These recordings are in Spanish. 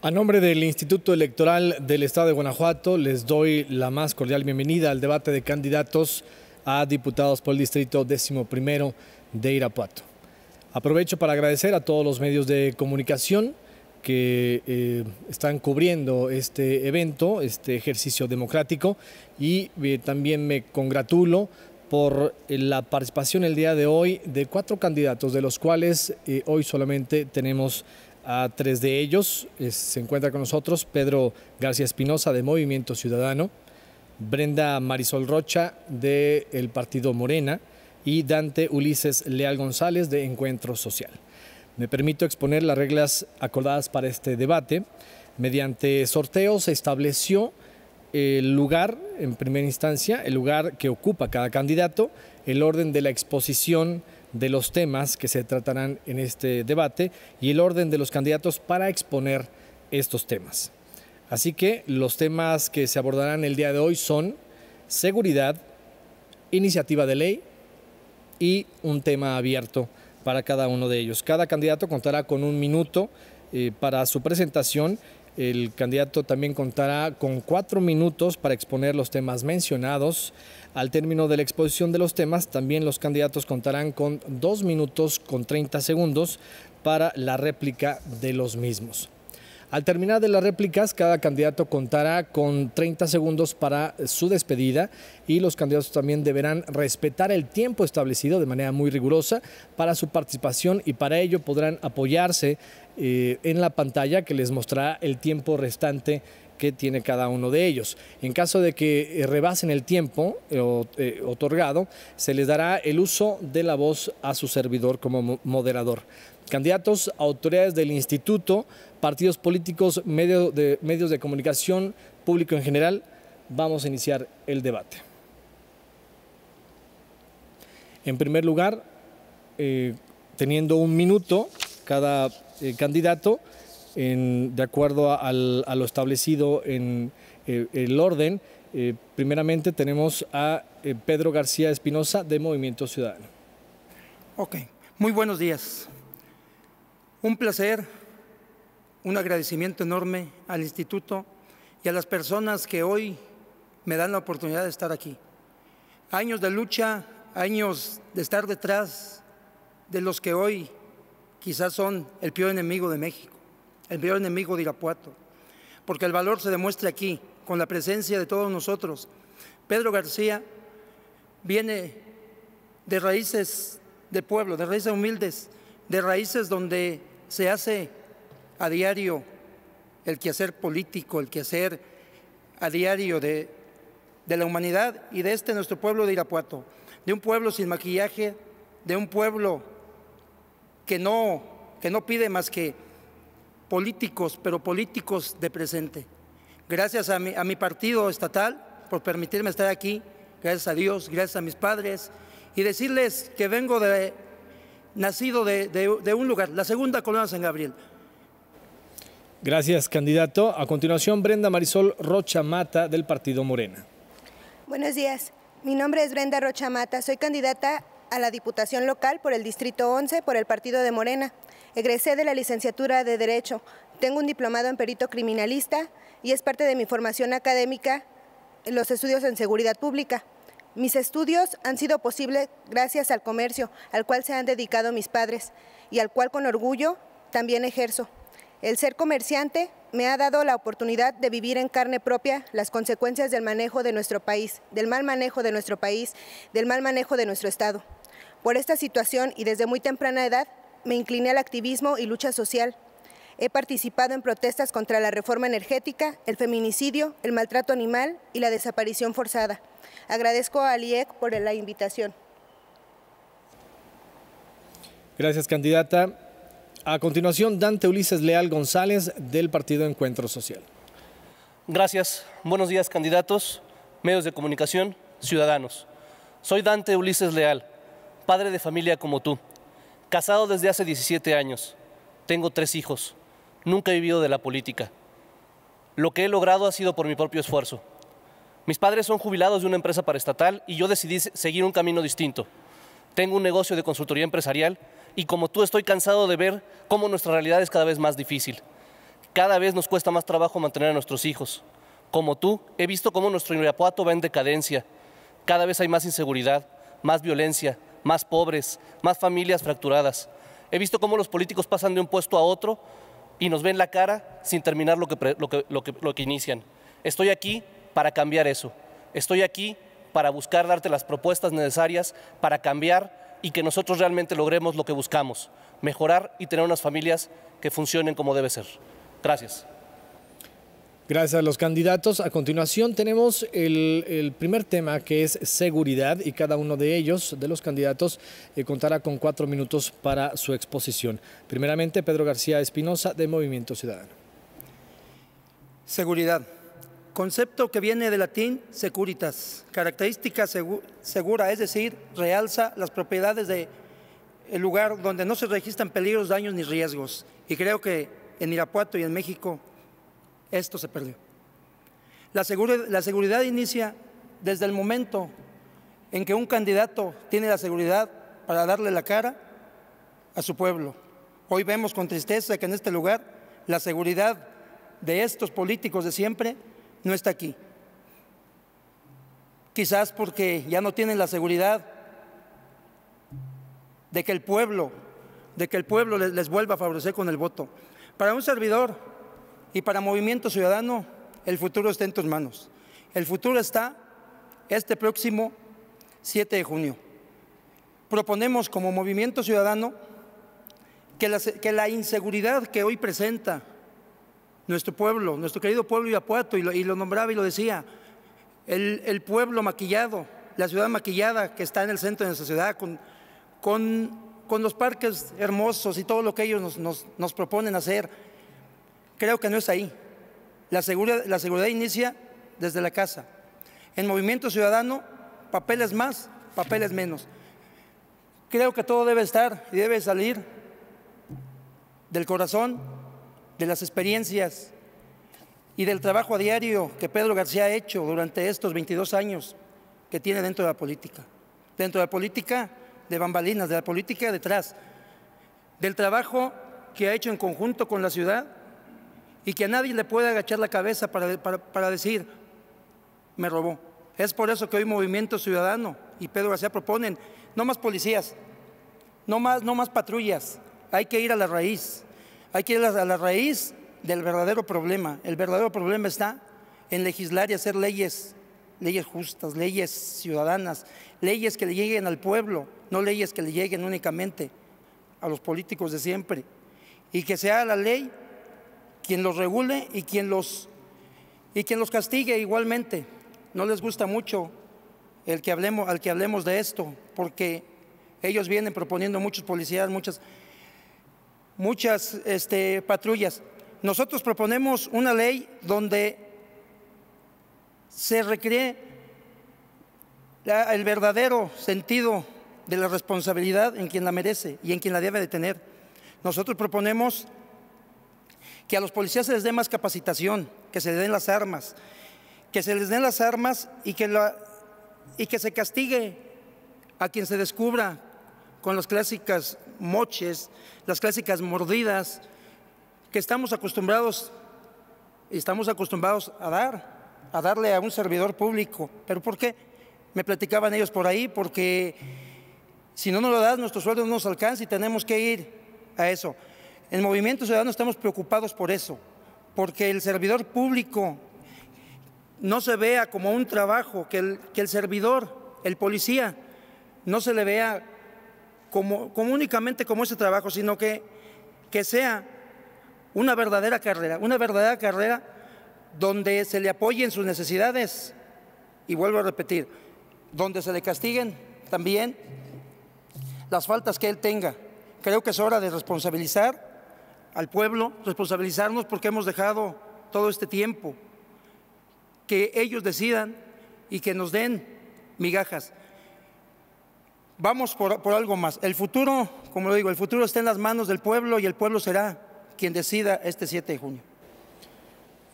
A nombre del Instituto Electoral del Estado de Guanajuato, les doy la más cordial bienvenida al debate de candidatos a diputados por el Distrito primero de Irapuato. Aprovecho para agradecer a todos los medios de comunicación que eh, están cubriendo este evento, este ejercicio democrático, y eh, también me congratulo por la participación el día de hoy de cuatro candidatos, de los cuales eh, hoy solamente tenemos a tres de ellos se encuentra con nosotros Pedro García Espinosa de Movimiento Ciudadano, Brenda Marisol Rocha del el Partido Morena y Dante Ulises Leal González de Encuentro Social. Me permito exponer las reglas acordadas para este debate. Mediante sorteo se estableció el lugar, en primera instancia, el lugar que ocupa cada candidato, el orden de la exposición de los temas que se tratarán en este debate y el orden de los candidatos para exponer estos temas. Así que los temas que se abordarán el día de hoy son seguridad, iniciativa de ley y un tema abierto para cada uno de ellos. Cada candidato contará con un minuto eh, para su presentación. El candidato también contará con cuatro minutos para exponer los temas mencionados al término de la exposición de los temas, también los candidatos contarán con dos minutos con 30 segundos para la réplica de los mismos. Al terminar de las réplicas, cada candidato contará con 30 segundos para su despedida y los candidatos también deberán respetar el tiempo establecido de manera muy rigurosa para su participación y para ello podrán apoyarse eh, en la pantalla que les mostrará el tiempo restante que tiene cada uno de ellos. En caso de que eh, rebasen el tiempo eh, eh, otorgado, se les dará el uso de la voz a su servidor como moderador. Candidatos, autoridades del instituto, partidos políticos, de, medios de comunicación, público en general, vamos a iniciar el debate. En primer lugar, teniendo un minuto cada candidato, de acuerdo a, lo establecido en eh, el orden. Eh, primeramente tenemos a eh, Pedro García Espinosa de Movimiento Ciudadano. Ok, muy buenos días. Un placer, un agradecimiento enorme al instituto y a las personas que hoy me dan la oportunidad de estar aquí. Años de lucha, años de estar detrás de los que hoy quizás son el peor enemigo de México el peor enemigo de Irapuato, porque el valor se demuestra aquí, con la presencia de todos nosotros. Pedro García viene de raíces de pueblo, de raíces humildes, de raíces donde se hace a diario el quehacer político, el quehacer a diario de, de la humanidad y de este nuestro pueblo de Irapuato, de un pueblo sin maquillaje, de un pueblo que no, que no pide más que políticos, pero políticos de presente. Gracias a mi, partido estatal por permitirme estar aquí, gracias a Dios, gracias a mis padres, y decirles que vengo de, nacido de, de un lugar, la segunda colonia de San Gabriel. Gracias, candidato. A continuación, Brenda Marisol Rocha Mata, del Partido Morena. Buenos días. Mi nombre es Brenda Rocha Mata. Soy candidata a la Diputación Local por el Distrito 11 por el Partido de Morena. Egresé de la licenciatura de Derecho, tengo un diplomado en perito criminalista y es parte de mi formación académica los estudios en seguridad pública. Mis estudios han sido posibles gracias al comercio al cual se han dedicado mis padres y al cual con orgullo también ejerzo. El ser comerciante me ha dado la oportunidad de vivir en carne propia las consecuencias del manejo de nuestro país, del mal manejo de nuestro país, del mal manejo de nuestro Estado. Por esta situación y desde muy temprana edad me incliné al activismo y lucha social. He participado en protestas contra la reforma energética, el feminicidio, el maltrato animal y la desaparición forzada. Agradezco a Aliec por la invitación. Gracias, candidata. A continuación, Dante Ulises Leal González, del Partido Encuentro Social. Gracias. Buenos días, candidatos, medios de comunicación, ciudadanos. Soy Dante Ulises Leal, padre de familia como tú. Casado desde hace 17 años, tengo tres hijos, nunca he vivido de la política. Lo que he logrado ha sido por mi propio esfuerzo. Mis padres son jubilados de una empresa paraestatal y yo decidí seguir un camino distinto. Tengo un negocio de consultoría empresarial y como tú estoy cansado de ver cómo nuestra realidad es cada vez más difícil. Cada vez nos cuesta más trabajo mantener a nuestros hijos. Como tú, he visto cómo nuestro Irapuato va en decadencia. Cada vez hay más inseguridad, más violencia, más pobres, más familias fracturadas. He visto cómo los políticos pasan de un puesto a otro y nos ven la cara sin terminar lo que, inician. Estoy aquí para cambiar eso. Estoy aquí para buscar darte las propuestas necesarias para cambiar y que nosotros realmente logremos lo que buscamos, mejorar y tener unas familias que funcionen como debe ser. Gracias. Gracias a los candidatos. A continuación tenemos el, primer tema que es seguridad y cada uno de ellos, de los candidatos, eh, contará con cuatro minutos para su exposición. Primeramente, Pedro García Espinosa de Movimiento Ciudadano. Seguridad. Concepto que viene del latín securitas, característica segura, es decir, realza las propiedades del de lugar donde no se registran peligros, daños ni riesgos. Y creo que en Irapuato y en México esto se perdió. La, seguridad inicia desde el momento en que un candidato tiene la seguridad para darle la cara a su pueblo. Hoy vemos con tristeza que en este lugar la seguridad de estos políticos de siempre no está aquí. Quizás porque ya no tienen la seguridad de que el pueblo, de que el pueblo les vuelva a favorecer con el voto. Para un servidor, y para Movimiento Ciudadano, el futuro está en tus manos. El futuro está este próximo 7 de junio. Proponemos como Movimiento Ciudadano que la, inseguridad que hoy presenta nuestro pueblo, nuestro querido pueblo Iapuato, y lo, y lo nombraba y lo decía, el, pueblo maquillado, la ciudad maquillada que está en el centro de nuestra ciudad, con, los parques hermosos y todo lo que ellos nos proponen hacer, creo que no es ahí. La seguridad, la seguridad inicia desde la casa. En Movimiento Ciudadano, papeles más, papeles menos. Creo que todo debe estar y debe salir del corazón, de las experiencias y del trabajo a diario que Pedro García ha hecho durante estos 22 años que tiene dentro de la política. Dentro de la política de bambalinas, de la política detrás, del trabajo que ha hecho en conjunto con la ciudad y que a nadie le puede agachar la cabeza para, decir, me robó. Es por eso que hoy Movimiento Ciudadano y Pedro García proponen no más policías, no más, no más patrullas, hay que ir a la raíz, hay que ir a la raíz del verdadero problema. El verdadero problema está en legislar y hacer leyes, leyes justas, leyes ciudadanas, leyes que le lleguen al pueblo, no leyes que le lleguen únicamente a los políticos de siempre. Y que sea la ley quien los regule y quien los, y quien los castigue igualmente. No les gusta mucho el que hablemos, al que hablemos de esto, porque ellos vienen proponiendo muchos policías, muchas, muchas este, patrullas. Nosotros proponemos una ley donde se recree el verdadero sentido de la responsabilidad en quien la merece y en quien la debe de tener. Nosotros proponemos que a los policías se les dé más capacitación, que se les den las armas, que se les den las armas y que, y que se castigue a quien se descubra con las clásicas moches, las clásicas mordidas que estamos acostumbrados estamos acostumbrados a dar, a darle a un servidor público. ¿Pero por qué? Me platicaban ellos por ahí, porque si no nos lo das, nuestro sueldo no nos alcanza y tenemos que ir a eso. En Movimiento Ciudadano estamos preocupados por eso, porque el servidor público no se vea como un trabajo, que el, que el servidor, el policía, no se le vea como, únicamente como ese trabajo, sino que, que sea una verdadera carrera, una verdadera carrera donde se le apoyen sus necesidades, y vuelvo a repetir, donde se le castiguen también las faltas que él tenga. Creo que es hora de responsabilizar al pueblo, responsabilizarnos porque hemos dejado todo este tiempo, que ellos decidan y que nos den migajas. Vamos por, algo más. El futuro, como lo digo, el futuro está en las manos del pueblo y el pueblo será quien decida este 7 de junio.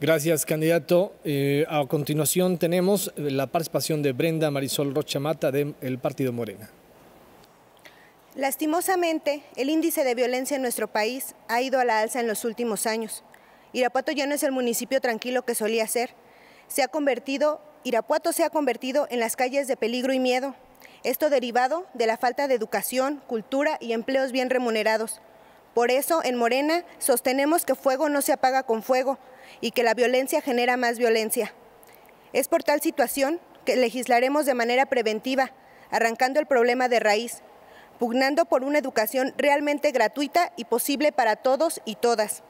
Gracias, candidato. Eh, a continuación tenemos la participación de Brenda Marisol Rocha Mata del Partido Morena. Lastimosamente, el índice de violencia en nuestro país ha ido a la alza en los últimos años. Irapuato ya no es el municipio tranquilo que solía ser. Se ha convertido, Irapuato se ha convertido en las calles de peligro y miedo. Esto derivado de la falta de educación, cultura y empleos bien remunerados. Por eso, en Morena, sostenemos que fuego no se apaga con fuego y que la violencia genera más violencia. Es por tal situación que legislaremos de manera preventiva, arrancando el problema de raíz pugnando por una educación realmente gratuita y posible para todos y todas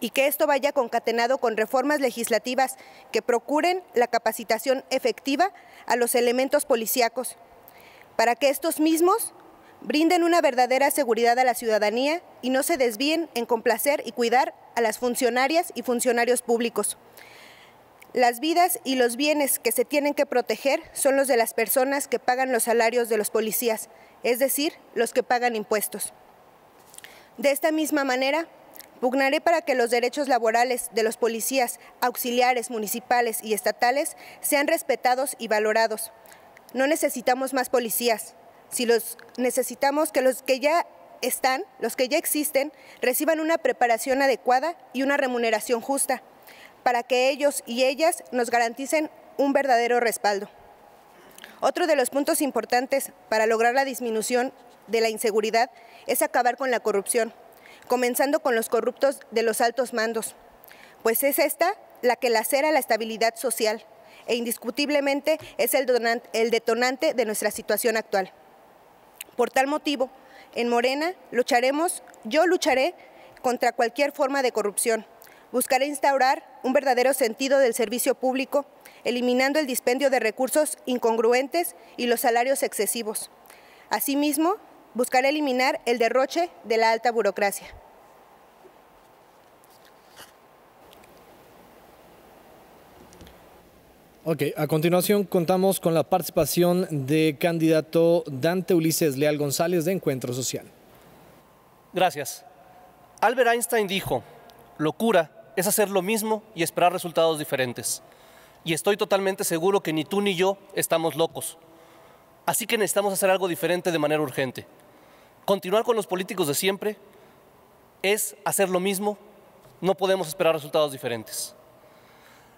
y que esto vaya concatenado con reformas legislativas que procuren la capacitación efectiva a los elementos policíacos, para que estos mismos brinden una verdadera seguridad a la ciudadanía y no se desvíen en complacer y cuidar a las funcionarias y funcionarios públicos. Las vidas y los bienes que se tienen que proteger son los de las personas que pagan los salarios de los policías es decir, los que pagan impuestos. De esta misma manera, pugnaré para que los derechos laborales de los policías, auxiliares, municipales y estatales sean respetados y valorados. No necesitamos más policías, si los necesitamos que los que ya están, los que ya existen, reciban una preparación adecuada y una remuneración justa, para que ellos y ellas nos garanticen un verdadero respaldo. Otro de los puntos importantes para lograr la disminución de la inseguridad es acabar con la corrupción, comenzando con los corruptos de los altos mandos, pues es esta la que lacera la estabilidad social e indiscutiblemente es el, el detonante de nuestra situación actual. Por tal motivo, en Morena lucharemos, yo lucharé contra cualquier forma de corrupción. Buscaré instaurar un verdadero sentido del servicio público eliminando el dispendio de recursos incongruentes y los salarios excesivos. Asimismo, buscará eliminar el derroche de la alta burocracia. Ok, a continuación contamos con la participación de candidato Dante Ulises Leal González de Encuentro Social. Gracias. Albert Einstein dijo, locura es hacer lo mismo y esperar resultados diferentes y estoy totalmente seguro que ni tú ni yo estamos locos. Así que necesitamos hacer algo diferente de manera urgente. Continuar con los políticos de siempre es hacer lo mismo, no podemos esperar resultados diferentes.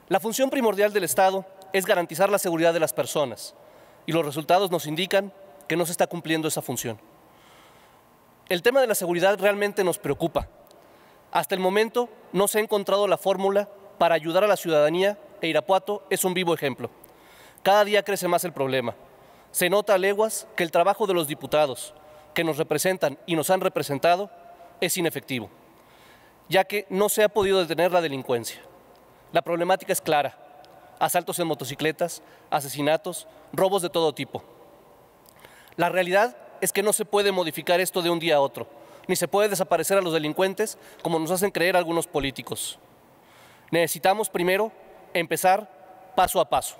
La función primordial del Estado es garantizar la seguridad de las personas y los resultados nos indican que no se está cumpliendo esa función. El tema de la seguridad realmente nos preocupa. Hasta el momento no se ha encontrado la fórmula para ayudar a la ciudadanía e Irapuato es un vivo ejemplo. Cada día crece más el problema. Se nota a leguas que el trabajo de los diputados que nos representan y nos han representado es inefectivo, ya que no se ha podido detener la delincuencia. La problemática es clara. Asaltos en motocicletas, asesinatos, robos de todo tipo. La realidad es que no se puede modificar esto de un día a otro, ni se puede desaparecer a los delincuentes como nos hacen creer algunos políticos. Necesitamos primero empezar paso a paso.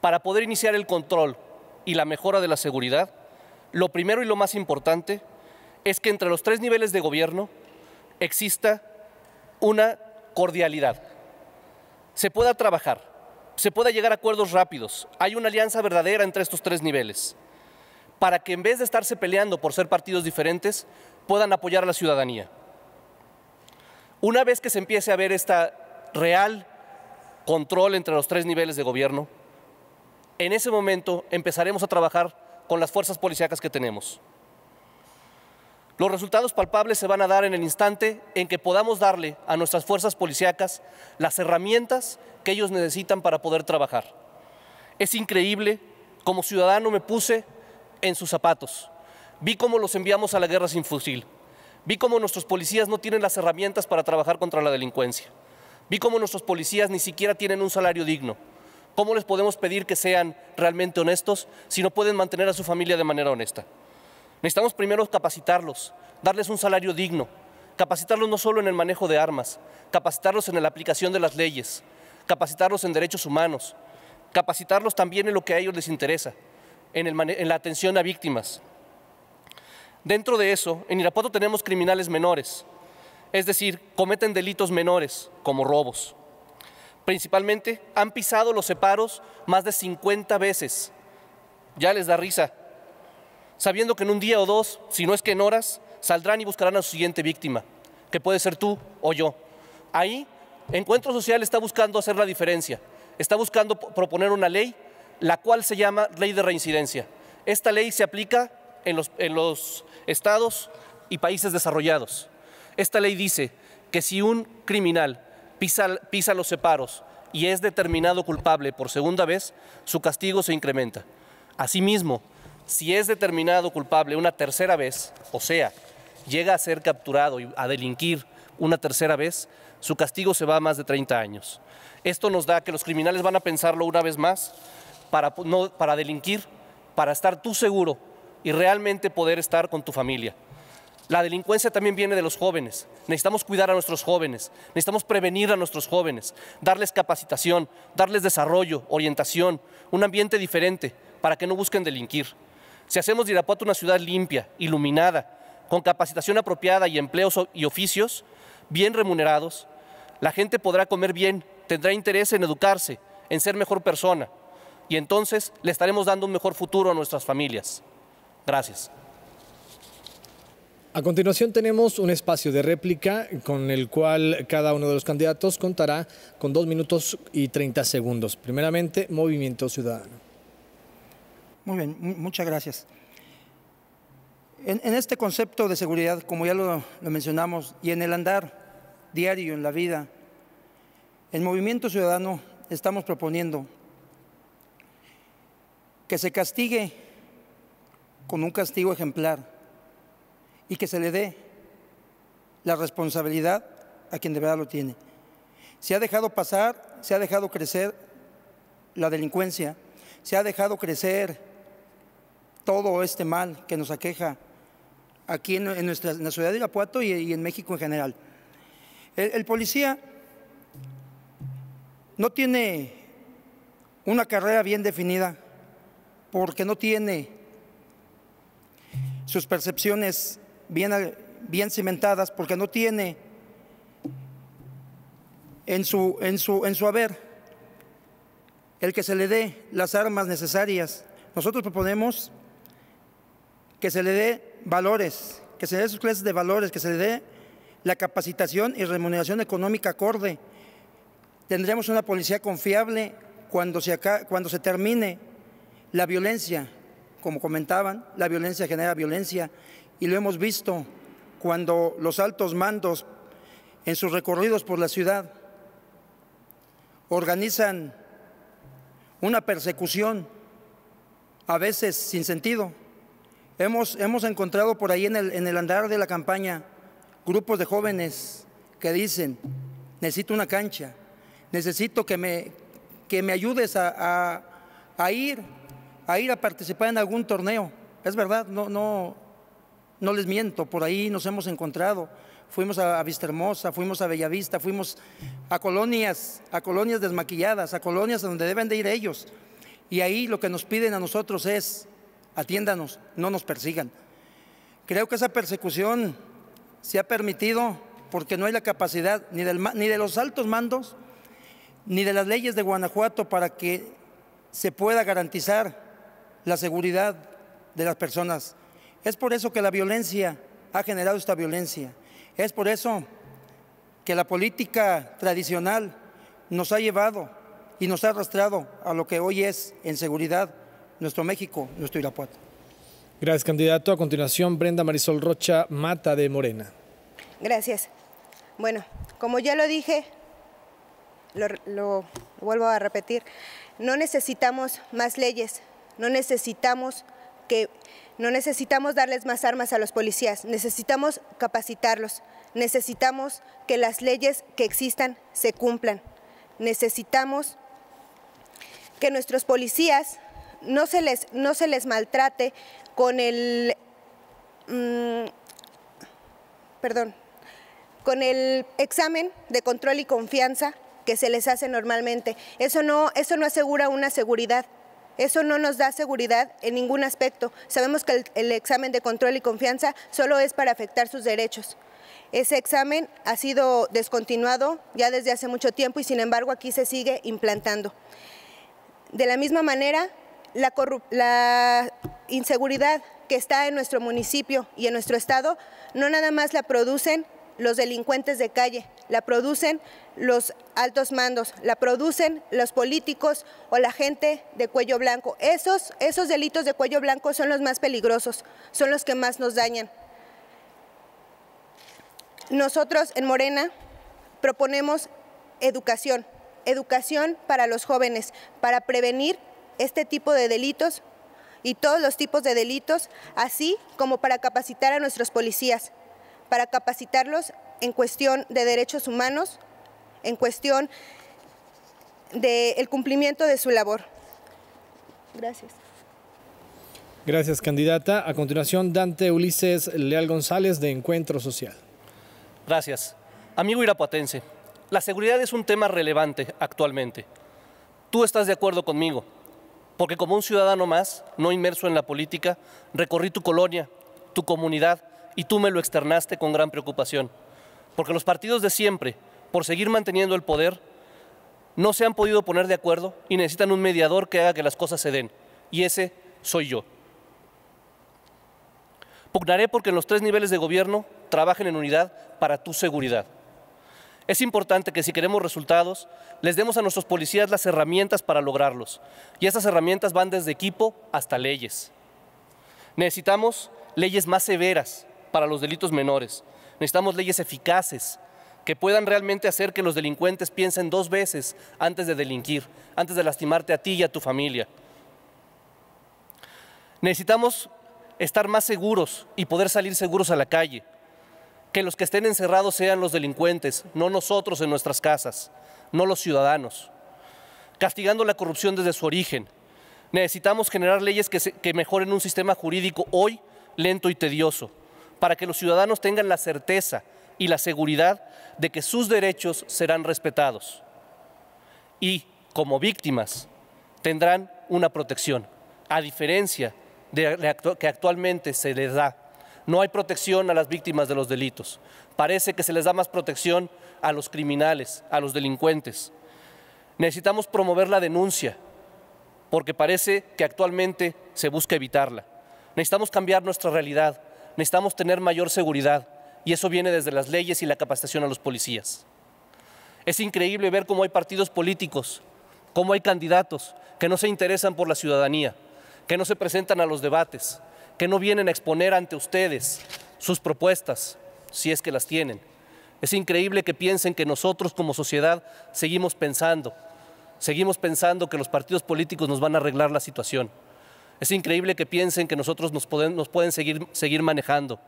Para poder iniciar el control y la mejora de la seguridad, lo primero y lo más importante es que entre los tres niveles de gobierno exista una cordialidad. Se pueda trabajar, se pueda llegar a acuerdos rápidos, hay una alianza verdadera entre estos tres niveles, para que en vez de estarse peleando por ser partidos diferentes, puedan apoyar a la ciudadanía. Una vez que se empiece a ver esta real control entre los tres niveles de gobierno, en ese momento empezaremos a trabajar con las fuerzas policíacas que tenemos. Los resultados palpables se van a dar en el instante en que podamos darle a nuestras fuerzas policíacas las herramientas que ellos necesitan para poder trabajar. Es increíble, como ciudadano me puse en sus zapatos. Vi cómo los enviamos a la guerra sin fusil. Vi cómo nuestros policías no tienen las herramientas para trabajar contra la delincuencia. Vi cómo nuestros policías ni siquiera tienen un salario digno. ¿Cómo les podemos pedir que sean realmente honestos si no pueden mantener a su familia de manera honesta? Necesitamos primero capacitarlos, darles un salario digno, capacitarlos no solo en el manejo de armas, capacitarlos en la aplicación de las leyes, capacitarlos en derechos humanos, capacitarlos también en lo que a ellos les interesa, en, la atención a víctimas. Dentro de eso, en Irapuato tenemos criminales menores, es decir, cometen delitos menores como robos. Principalmente han pisado los separos más de 50 veces. Ya les da risa, sabiendo que en un día o dos, si no es que en horas, saldrán y buscarán a su siguiente víctima, que puede ser tú o yo. Ahí, Encuentro Social está buscando hacer la diferencia, está buscando proponer una ley, la cual se llama Ley de Reincidencia. Esta ley se aplica en los, en los estados y países desarrollados. Esta ley dice que si un criminal pisa, los separos y es determinado culpable por segunda vez, su castigo se incrementa. Asimismo, si es determinado culpable una tercera vez, o sea, llega a ser capturado y a delinquir una tercera vez, su castigo se va a más de 30 años. Esto nos da que los criminales van a pensarlo una vez más para, no, para delinquir, para estar tú seguro y realmente poder estar con tu familia. La delincuencia también viene de los jóvenes. Necesitamos cuidar a nuestros jóvenes, necesitamos prevenir a nuestros jóvenes, darles capacitación, darles desarrollo, orientación, un ambiente diferente para que no busquen delinquir. Si hacemos de Irapuato una ciudad limpia, iluminada, con capacitación apropiada y empleos y oficios bien remunerados, la gente podrá comer bien, tendrá interés en educarse, en ser mejor persona y entonces le estaremos dando un mejor futuro a nuestras familias. Gracias. A continuación tenemos un espacio de réplica con el cual cada uno de los candidatos contará con dos minutos y 30 segundos. Primeramente, Movimiento Ciudadano. Muy bien, muchas gracias. En, este concepto de seguridad, como ya lo, lo mencionamos, y en el andar diario, en la vida, en Movimiento Ciudadano estamos proponiendo que se castigue con un castigo ejemplar y que se le dé la responsabilidad a quien de verdad lo tiene. Se ha dejado pasar, se ha dejado crecer la delincuencia, se ha dejado crecer todo este mal que nos aqueja aquí en, nuestra, la ciudad de Irapuato y, en México en general. el, policía no tiene una carrera bien definida porque no tiene sus percepciones bien, bien cimentadas porque no tiene en su, en, su, en su haber el que se le dé las armas necesarias. Nosotros proponemos que se le dé valores, que se le dé sus clases de valores, que se le dé la capacitación y remuneración económica acorde. Tendremos una policía confiable cuando se, cuando se termine la violencia, como comentaban, la violencia genera violencia, y lo hemos visto cuando los altos mandos en sus recorridos por la ciudad organizan una persecución, a veces sin sentido. Hemos, hemos encontrado por ahí en el, en el andar de la campaña grupos de jóvenes que dicen, necesito una cancha, necesito que me, que me ayudes a, ir, a ir a participar en algún torneo. Es verdad, no, no les miento, por ahí nos hemos encontrado. Fuimos a, Vistahermosa, fuimos a Bellavista, fuimos a colonias, a colonias desmaquilladas, a colonias donde deben de ir ellos. Y ahí lo que nos piden a nosotros es, atiéndanos, no nos persigan. Creo que esa persecución se ha permitido porque no hay la capacidad ni, del, ni de los altos mandos ni de las leyes de Guanajuato para que se pueda garantizar la seguridad de las personas es por eso que la violencia ha generado esta violencia. Es por eso que la política tradicional nos ha llevado y nos ha arrastrado a lo que hoy es en seguridad nuestro México, nuestro Irapuato. Gracias, candidato. A continuación, Brenda Marisol Rocha Mata de Morena. Gracias. Bueno, como ya lo dije, lo, vuelvo a repetir, no necesitamos más leyes, no necesitamos que no necesitamos darles más armas a los policías, necesitamos capacitarlos, necesitamos que las leyes que existan se cumplan, necesitamos que nuestros policías no se les, no se les maltrate con el, mm, perdón, con el examen de control y confianza que se les hace normalmente. Eso no, eso no asegura una seguridad. Eso no nos da seguridad en ningún aspecto. Sabemos que el, examen de control y confianza solo es para afectar sus derechos. Ese examen ha sido descontinuado ya desde hace mucho tiempo y sin embargo aquí se sigue implantando. De la misma manera, la, la, inseguridad que está en nuestro municipio y en nuestro estado no nada más la producen los delincuentes de calle, la producen los altos mandos, la producen los políticos o la gente de cuello blanco. Esos, esos delitos de cuello blanco son los más peligrosos, son los que más nos dañan. Nosotros en Morena proponemos educación, educación para los jóvenes, para prevenir este tipo de delitos y todos los tipos de delitos, así como para capacitar a nuestros policías, para capacitarlos en cuestión de derechos humanos, en cuestión del cumplimiento de su labor. Gracias. Gracias, candidata. A continuación, Dante Ulises Leal González de Encuentro Social. Gracias. Amigo irapuatense, la seguridad es un tema relevante actualmente. Tú estás de acuerdo conmigo, porque como un ciudadano más, no inmerso en la política, recorrí tu colonia, tu comunidad, y tú me lo externaste con gran preocupación porque los partidos de siempre, por seguir manteniendo el poder, no se han podido poner de acuerdo y necesitan un mediador que haga que las cosas se den. Y ese soy yo. Pugnaré porque en los tres niveles de gobierno trabajen en unidad para tu seguridad. Es importante que si queremos resultados, les demos a nuestros policías las herramientas para lograrlos. Y esas herramientas van desde equipo hasta leyes. Necesitamos leyes más severas para los delitos menores, Necesitamos leyes eficaces que puedan realmente hacer que los delincuentes piensen dos veces antes de delinquir, antes de lastimarte a ti y a tu familia. Necesitamos estar más seguros y poder salir seguros a la calle. Que los que estén encerrados sean los delincuentes, no nosotros en nuestras casas, no los ciudadanos. Castigando la corrupción desde su origen. Necesitamos generar leyes que, que mejoren un sistema jurídico hoy lento y tedioso para que los ciudadanos tengan la certeza y la seguridad de que sus derechos serán respetados y, como víctimas, tendrán una protección, a diferencia de la que actualmente se les da. No hay protección a las víctimas de los delitos. Parece que se les da más protección a los criminales, a los delincuentes. Necesitamos promover la denuncia, porque parece que actualmente se busca evitarla. Necesitamos cambiar nuestra realidad necesitamos tener mayor seguridad y eso viene desde las leyes y la capacitación a los policías. Es increíble ver cómo hay partidos políticos, cómo hay candidatos que no se interesan por la ciudadanía, que no se presentan a los debates, que no vienen a exponer ante ustedes sus propuestas, si es que las tienen. Es increíble que piensen que nosotros como sociedad seguimos pensando, seguimos pensando que los partidos políticos nos van a arreglar la situación. Es increíble que piensen que nosotros nos pueden, nos pueden seguir, seguir manejando.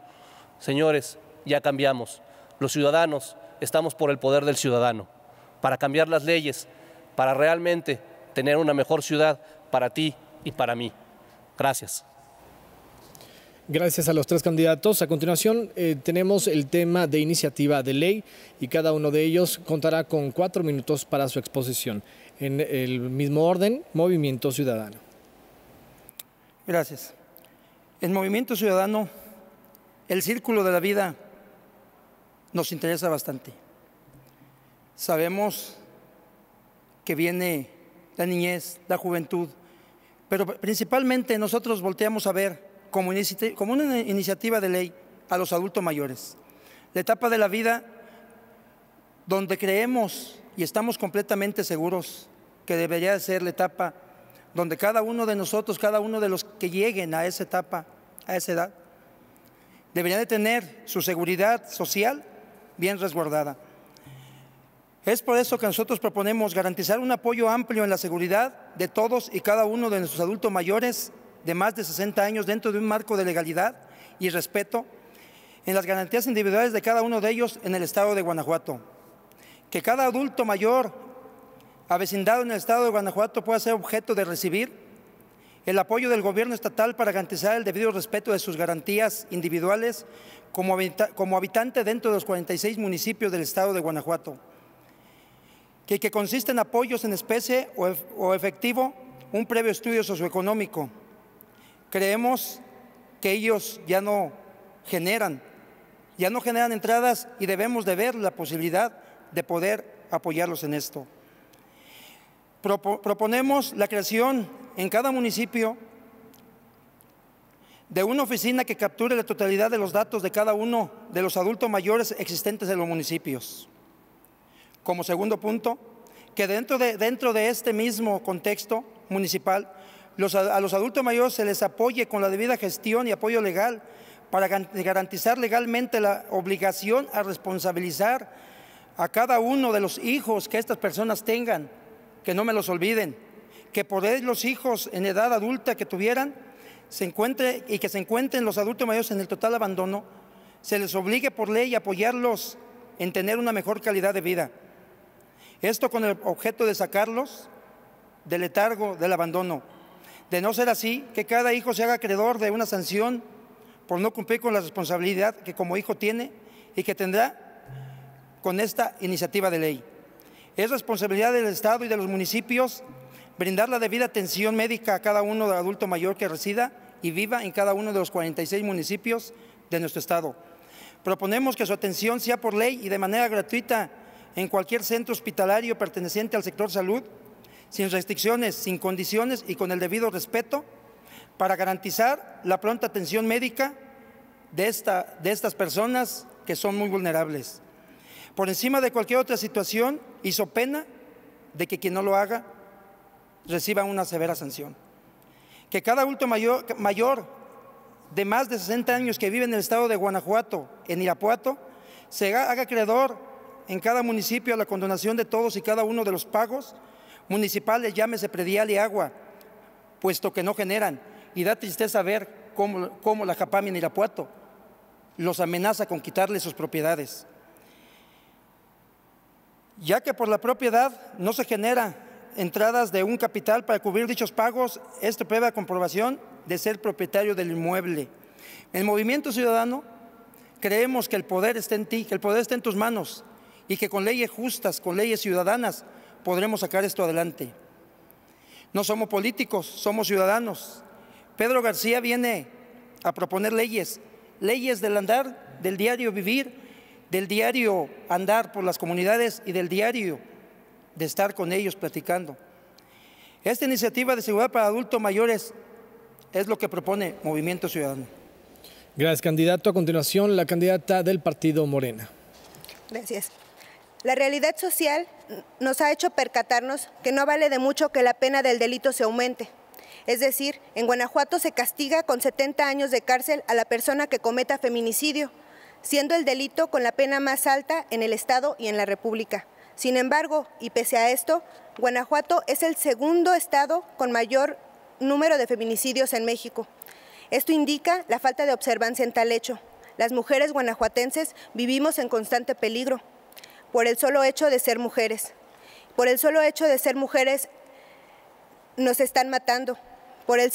Señores, ya cambiamos. Los ciudadanos estamos por el poder del ciudadano, para cambiar las leyes, para realmente tener una mejor ciudad para ti y para mí. Gracias. Gracias a los tres candidatos. A continuación eh, tenemos el tema de iniciativa de ley y cada uno de ellos contará con cuatro minutos para su exposición. En el mismo orden, Movimiento Ciudadano. Gracias. El movimiento ciudadano, el círculo de la vida, nos interesa bastante. Sabemos que viene la niñez, la juventud, pero principalmente nosotros volteamos a ver como, como una iniciativa de ley a los adultos mayores. La etapa de la vida donde creemos y estamos completamente seguros que debería ser la etapa donde cada uno de nosotros, cada uno de los que lleguen a esa etapa, a esa edad, debería de tener su seguridad social bien resguardada. Es por eso que nosotros proponemos garantizar un apoyo amplio en la seguridad de todos y cada uno de nuestros adultos mayores de más de 60 años dentro de un marco de legalidad y respeto en las garantías individuales de cada uno de ellos en el estado de Guanajuato. Que cada adulto mayor avecindado en el estado de Guanajuato pueda ser objeto de recibir el apoyo del gobierno estatal para garantizar el debido respeto de sus garantías individuales como, habitante dentro de los 46 municipios del estado de Guanajuato, que, que consiste en apoyos en especie o, o efectivo, un previo estudio socioeconómico. Creemos que ellos ya no generan, ya no generan entradas y debemos de ver la posibilidad de poder apoyarlos en esto proponemos la creación en cada municipio de una oficina que capture la totalidad de los datos de cada uno de los adultos mayores existentes en los municipios. Como segundo punto, que dentro de, dentro de este mismo contexto municipal, a los adultos mayores se les apoye con la debida gestión y apoyo legal para garantizar legalmente la obligación a responsabilizar a cada uno de los hijos que estas personas tengan que no me los olviden, que podéis los hijos en edad adulta que tuvieran se encuentre y que se encuentren los adultos mayores en el total abandono, se les obligue por ley a apoyarlos en tener una mejor calidad de vida. Esto con el objeto de sacarlos del letargo, del abandono. De no ser así, que cada hijo se haga acreedor de una sanción por no cumplir con la responsabilidad que como hijo tiene y que tendrá con esta iniciativa de ley. Es responsabilidad del Estado y de los municipios brindar la debida atención médica a cada uno de adulto mayor que resida y viva en cada uno de los 46 municipios de nuestro Estado. Proponemos que su atención sea por ley y de manera gratuita en cualquier centro hospitalario perteneciente al sector salud, sin restricciones, sin condiciones y con el debido respeto, para garantizar la pronta atención médica de, esta, de estas personas que son muy vulnerables por encima de cualquier otra situación, hizo pena de que quien no lo haga reciba una severa sanción. Que cada adulto mayor, de más de 60 años que vive en el estado de Guanajuato, en Irapuato, se haga creador en cada municipio a la condonación de todos y cada uno de los pagos municipales, llámese predial y agua, puesto que no generan. Y da tristeza ver cómo, la Japami en Irapuato los amenaza con quitarle sus propiedades ya que por la propiedad no se genera entradas de un capital para cubrir dichos pagos, esto prueba comprobación de ser propietario del inmueble. el Movimiento Ciudadano creemos que el poder está en ti, que el poder está en tus manos y que con leyes justas, con leyes ciudadanas, podremos sacar esto adelante. No somos políticos, somos ciudadanos. Pedro García viene a proponer leyes, leyes del andar, del diario vivir, del diario andar por las comunidades y del diario de estar con ellos platicando. Esta iniciativa de seguridad para adultos mayores es lo que propone Movimiento Ciudadano. Gracias, candidato. A continuación, la candidata del partido Morena. Gracias. La realidad social nos ha hecho percatarnos que no vale de mucho que la pena del delito se aumente. Es decir, en Guanajuato se castiga con 70 años de cárcel a la persona que cometa feminicidio, siendo el delito con la pena más alta en el Estado y en la República. Sin embargo, y pese a esto, Guanajuato es el segundo estado con mayor número de feminicidios en México. Esto indica la falta de observancia en tal hecho. Las mujeres guanajuatenses vivimos en constante peligro por el solo hecho de ser mujeres. Por el solo hecho de ser mujeres nos están matando. Por el,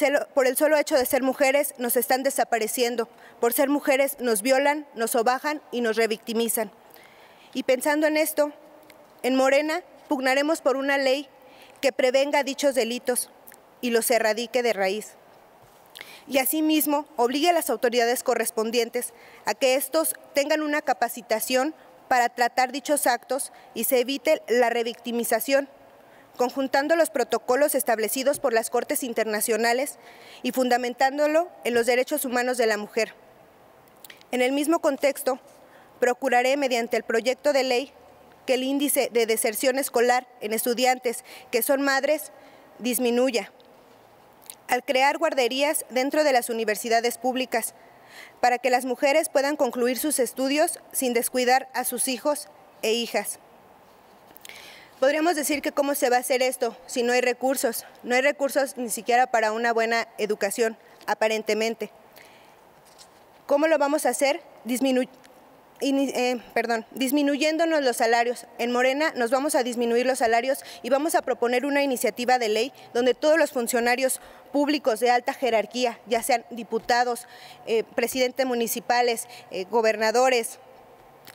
solo hecho de ser mujeres nos están desapareciendo. Por ser mujeres nos violan, nos sobajan y nos revictimizan. Y pensando en esto, en Morena pugnaremos por una ley que prevenga dichos delitos y los erradique de raíz. Y asimismo, obligue a las autoridades correspondientes a que estos tengan una capacitación para tratar dichos actos y se evite la revictimización conjuntando los protocolos establecidos por las Cortes Internacionales y fundamentándolo en los derechos humanos de la mujer. En el mismo contexto, procuraré mediante el proyecto de ley que el índice de deserción escolar en estudiantes que son madres disminuya, al crear guarderías dentro de las universidades públicas, para que las mujeres puedan concluir sus estudios sin descuidar a sus hijos e hijas. Podríamos decir que cómo se va a hacer esto si no hay recursos. No hay recursos ni siquiera para una buena educación, aparentemente. ¿Cómo lo vamos a hacer? Eh, perdón, disminuyéndonos los salarios. En Morena nos vamos a disminuir los salarios y vamos a proponer una iniciativa de ley donde todos los funcionarios públicos de alta jerarquía, ya sean diputados, eh, presidentes municipales, eh, gobernadores,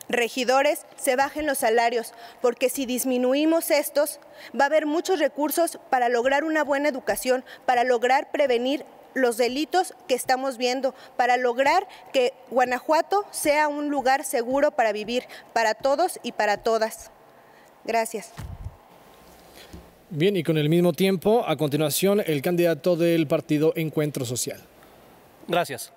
regidores, se bajen los salarios, porque si disminuimos estos, va a haber muchos recursos para lograr una buena educación, para lograr prevenir los delitos que estamos viendo, para lograr que Guanajuato sea un lugar seguro para vivir, para todos y para todas. Gracias. Bien, y con el mismo tiempo, a continuación, el candidato del partido Encuentro Social. Gracias.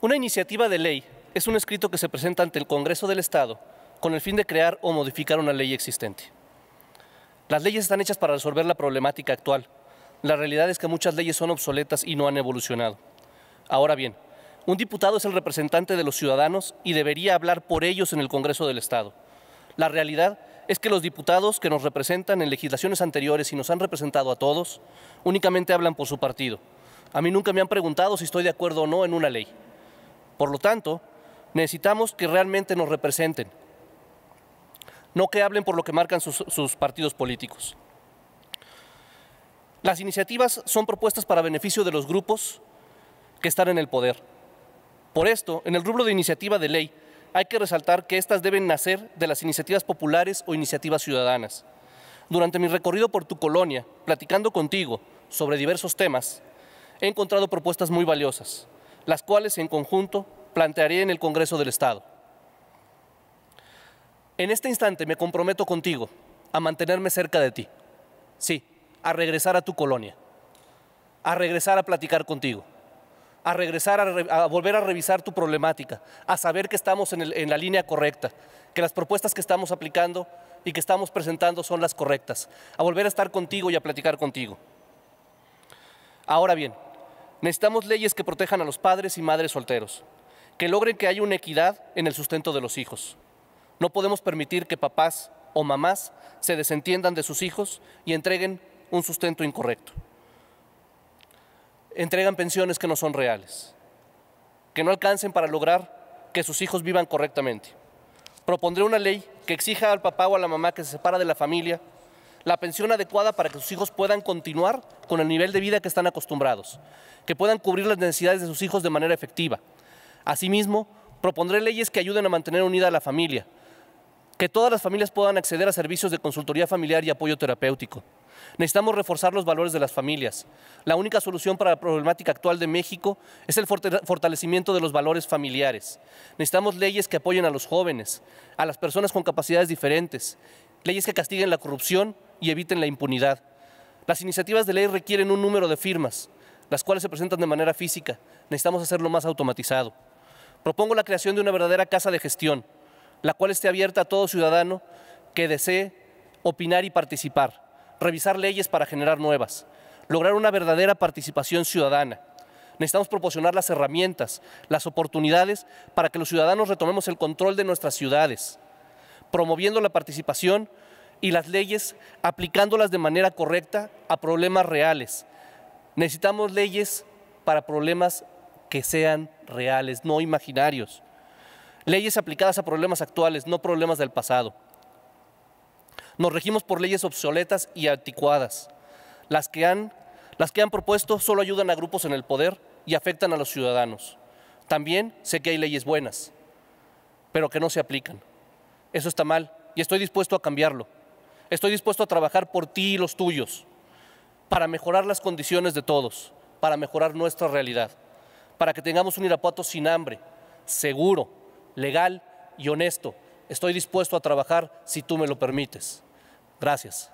Una iniciativa de ley es un escrito que se presenta ante el Congreso del Estado con el fin de crear o modificar una ley existente. Las leyes están hechas para resolver la problemática actual. La realidad es que muchas leyes son obsoletas y no han evolucionado. Ahora bien, un diputado es el representante de los ciudadanos y debería hablar por ellos en el Congreso del Estado. La realidad es que los diputados que nos representan en legislaciones anteriores y nos han representado a todos, únicamente hablan por su partido. A mí nunca me han preguntado si estoy de acuerdo o no en una ley. Por lo tanto, Necesitamos que realmente nos representen, no que hablen por lo que marcan sus, partidos políticos. Las iniciativas son propuestas para beneficio de los grupos que están en el poder. Por esto, en el rubro de iniciativa de ley, hay que resaltar que estas deben nacer de las iniciativas populares o iniciativas ciudadanas. Durante mi recorrido por tu colonia, platicando contigo sobre diversos temas, he encontrado propuestas muy valiosas, las cuales en conjunto plantearé en el Congreso del Estado. En este instante me comprometo contigo a mantenerme cerca de ti. Sí, a regresar a tu colonia, a regresar a platicar contigo, a regresar a, volver a revisar tu problemática, a saber que estamos en la línea correcta, que las propuestas que estamos aplicando y que estamos presentando son las correctas, a volver a estar contigo y a platicar contigo. Ahora bien, necesitamos leyes que protejan a los padres y madres solteros que logren que haya una equidad en el sustento de los hijos. No podemos permitir que papás o mamás se desentiendan de sus hijos y entreguen un sustento incorrecto. Entregan pensiones que no son reales, que no alcancen para lograr que sus hijos vivan correctamente. Propondré una ley que exija al papá o a la mamá que se separa de la familia la pensión adecuada para que sus hijos puedan continuar con el nivel de vida que están acostumbrados, que puedan cubrir las necesidades de sus hijos de manera efectiva, Asimismo, propondré leyes que ayuden a mantener unida a la familia, que todas las familias puedan acceder a servicios de consultoría familiar y apoyo terapéutico. Necesitamos reforzar los valores de las familias. La única solución para la problemática actual de México es el fortalecimiento de los valores familiares. Necesitamos leyes que apoyen a los jóvenes, a las personas con capacidades diferentes, leyes que castiguen la corrupción y eviten la impunidad. Las iniciativas de ley requieren un número de firmas, las cuales se presentan de manera física. Necesitamos hacerlo más automatizado. Propongo la creación de una verdadera casa de gestión, la cual esté abierta a todo ciudadano que desee opinar y participar, revisar leyes para generar nuevas, lograr una verdadera participación ciudadana. Necesitamos proporcionar las herramientas, las oportunidades para que los ciudadanos retomemos el control de nuestras ciudades, promoviendo la participación y las leyes, aplicándolas de manera correcta a problemas reales. Necesitamos leyes para problemas que sean reales, no imaginarios. Leyes aplicadas a problemas actuales, no problemas del pasado. Nos regimos por leyes obsoletas y anticuadas. Las que han, las que han propuesto solo ayudan a grupos en el poder y afectan a los ciudadanos. También sé que hay leyes buenas, pero que no se aplican. Eso está mal y estoy dispuesto a cambiarlo. Estoy dispuesto a trabajar por ti y los tuyos, para mejorar las condiciones de todos, para mejorar nuestra realidad para que tengamos un Irapuato sin hambre, seguro, legal y honesto. Estoy dispuesto a trabajar si tú me lo permites. Gracias.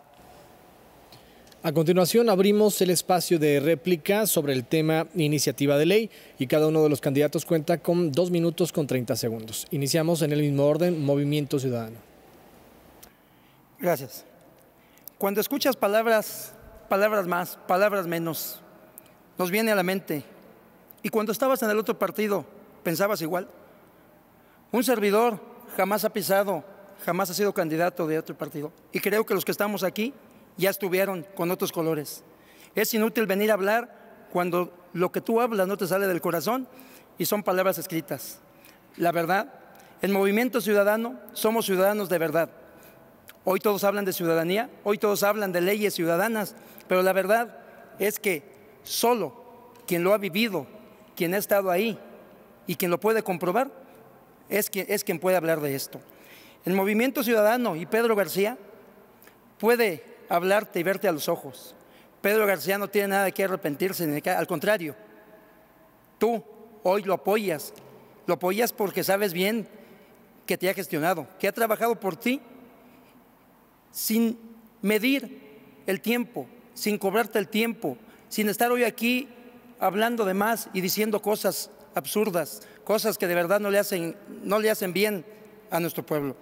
A continuación abrimos el espacio de réplica sobre el tema iniciativa de ley y cada uno de los candidatos cuenta con dos minutos con 30 segundos. Iniciamos en el mismo orden, Movimiento Ciudadano. Gracias. Cuando escuchas palabras, palabras más, palabras menos, nos viene a la mente ¿Y cuando estabas en el otro partido, pensabas igual? Un servidor jamás ha pisado, jamás ha sido candidato de otro partido. Y creo que los que estamos aquí ya estuvieron con otros colores. Es inútil venir a hablar cuando lo que tú hablas no te sale del corazón y son palabras escritas. La verdad, en Movimiento Ciudadano somos ciudadanos de verdad. Hoy todos hablan de ciudadanía, hoy todos hablan de leyes ciudadanas, pero la verdad es que solo quien lo ha vivido quien ha estado ahí y quien lo puede comprobar es quien, puede hablar de esto. El Movimiento Ciudadano y Pedro García puede hablarte y verte a los ojos. Pedro García no tiene nada que arrepentirse, al contrario, tú hoy lo apoyas, lo apoyas porque sabes bien que te ha gestionado, que ha trabajado por ti sin medir el tiempo, sin cobrarte el tiempo, sin estar hoy aquí hablando de más y diciendo cosas absurdas, cosas que de verdad no le hacen, no le hacen bien a nuestro pueblo,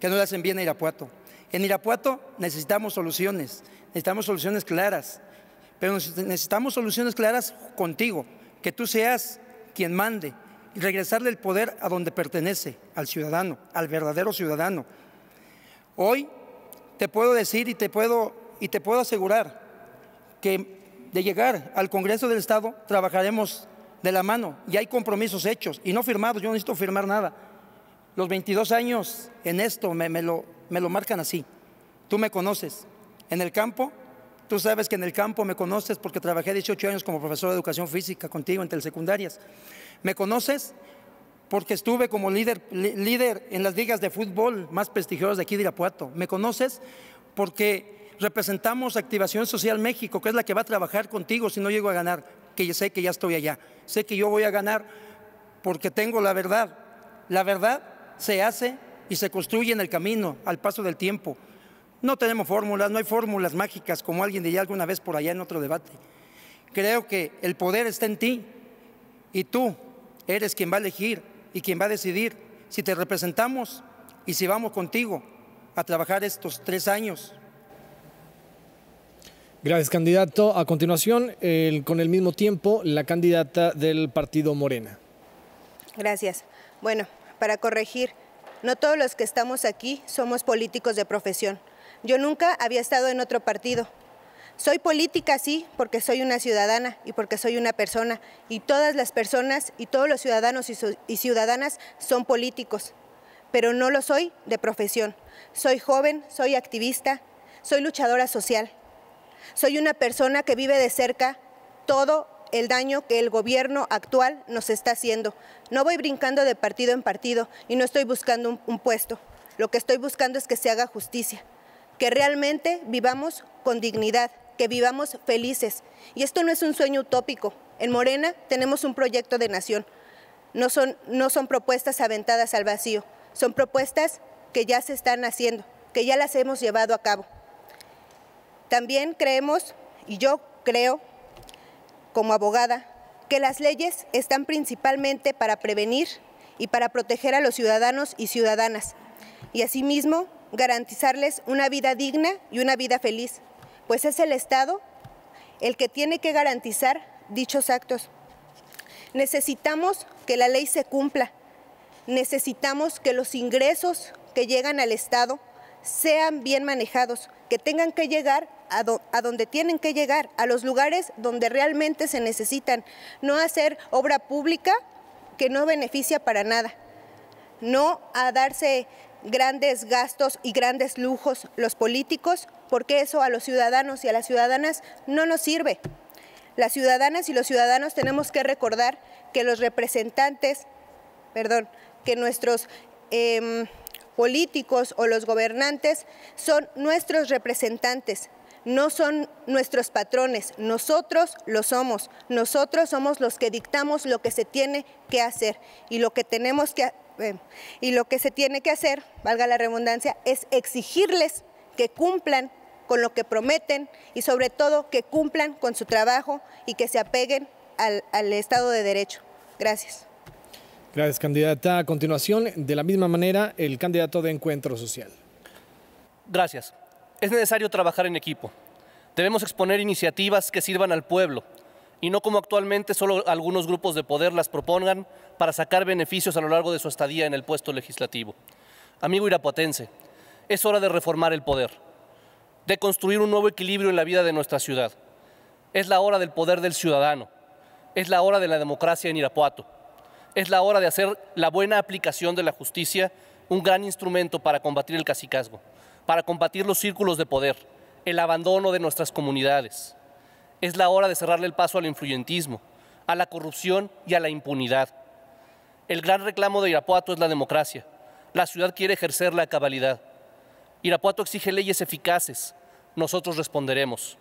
que no le hacen bien a Irapuato. En Irapuato necesitamos soluciones, necesitamos soluciones claras, pero necesitamos soluciones claras contigo, que tú seas quien mande y regresarle el poder a donde pertenece, al ciudadano, al verdadero ciudadano. Hoy te puedo decir y te puedo, y te puedo asegurar que de llegar al Congreso del Estado, trabajaremos de la mano y hay compromisos hechos y no firmados, yo no necesito firmar nada. Los 22 años en esto me, me, lo, me lo marcan así. Tú me conoces. En el campo, tú sabes que en el campo me conoces porque trabajé 18 años como profesor de educación física contigo en telesecundarias. Me conoces porque estuve como líder, líder en las ligas de fútbol más prestigiosas de aquí de Irapuato. Me conoces porque representamos Activación Social México, que es la que va a trabajar contigo si no llego a ganar, que sé que ya estoy allá, sé que yo voy a ganar porque tengo la verdad. La verdad se hace y se construye en el camino, al paso del tiempo. No tenemos fórmulas, no hay fórmulas mágicas, como alguien diría alguna vez por allá en otro debate. Creo que el poder está en ti y tú eres quien va a elegir y quien va a decidir si te representamos y si vamos contigo a trabajar estos tres años Gracias, candidato. A continuación, con el mismo tiempo, la candidata del partido Morena. Gracias. Bueno, para corregir, no todos los que estamos aquí somos políticos de profesión. Yo nunca había estado en otro partido. Soy política, sí, porque soy una ciudadana y porque soy una persona. Y todas las personas y todos los ciudadanos y, y ciudadanas son políticos. Pero no lo soy de profesión. Soy joven, soy activista, soy luchadora social. Soy una persona que vive de cerca todo el daño que el gobierno actual nos está haciendo. No voy brincando de partido en partido y no estoy buscando un, puesto. Lo que estoy buscando es que se haga justicia, que realmente vivamos con dignidad, que vivamos felices. Y esto no es un sueño utópico. En Morena tenemos un proyecto de nación. no son propuestas aventadas al vacío, son propuestas que ya se están haciendo, que ya las hemos llevado a cabo. También creemos, y yo creo como abogada, que las leyes están principalmente para prevenir y para proteger a los ciudadanos y ciudadanas, y asimismo garantizarles una vida digna y una vida feliz, pues es el Estado el que tiene que garantizar dichos actos. Necesitamos que la ley se cumpla, necesitamos que los ingresos que llegan al Estado sean bien manejados, que tengan que llegar a, donde tienen que llegar, a los lugares donde realmente se necesitan, no hacer obra pública que no beneficia para nada, no a darse grandes gastos y grandes lujos los políticos, porque eso a los ciudadanos y a las ciudadanas no nos sirve. Las ciudadanas y los ciudadanos tenemos que recordar que los representantes, perdón, que nuestros... Em, políticos o los gobernantes son nuestros representantes, no son nuestros patrones, nosotros lo somos, nosotros somos los que dictamos lo que se tiene que hacer y lo que tenemos que eh, y lo que se tiene que hacer, valga la redundancia, es exigirles que cumplan con lo que prometen y sobre todo que cumplan con su trabajo y que se apeguen al Estado de Derecho. Gracias. Gracias, candidata. A continuación, de la misma manera, el candidato de Encuentro Social. Gracias. Es necesario trabajar en equipo. Debemos exponer iniciativas que sirvan al pueblo y no como actualmente solo algunos grupos de poder las propongan para sacar beneficios a lo largo de su estadía en el puesto legislativo. Amigo irapuatense, es hora de reformar el poder, de construir un nuevo equilibrio en la vida de nuestra ciudad. Es la hora del poder del ciudadano, es la hora de la democracia en Irapuato, es la hora de hacer la buena aplicación de la justicia un gran instrumento para combatir el cacicazgo para combatir los círculos de poder, el abandono de nuestras comunidades. Es la hora de cerrarle el paso al influyentismo, a la corrupción y a la impunidad. El gran reclamo de Irapuato es la democracia. La ciudad quiere ejercer la cabalidad. Irapuato exige leyes eficaces. Nosotros responderemos.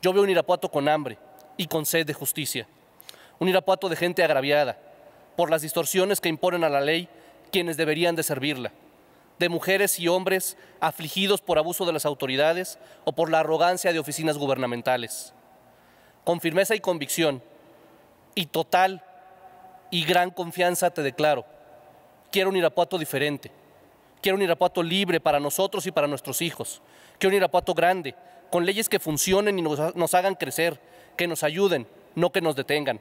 Yo veo un Irapuato con hambre y con sed de justicia. Un Irapuato de gente agraviada por las distorsiones que imponen a la ley quienes deberían de servirla de mujeres y hombres afligidos por abuso de las autoridades o por la arrogancia de oficinas gubernamentales. Con firmeza y convicción, y total y gran confianza te declaro, quiero un Irapuato diferente, quiero un Irapuato libre para nosotros y para nuestros hijos, quiero un Irapuato grande, con leyes que funcionen y nos, hagan crecer, que nos ayuden, no que nos detengan.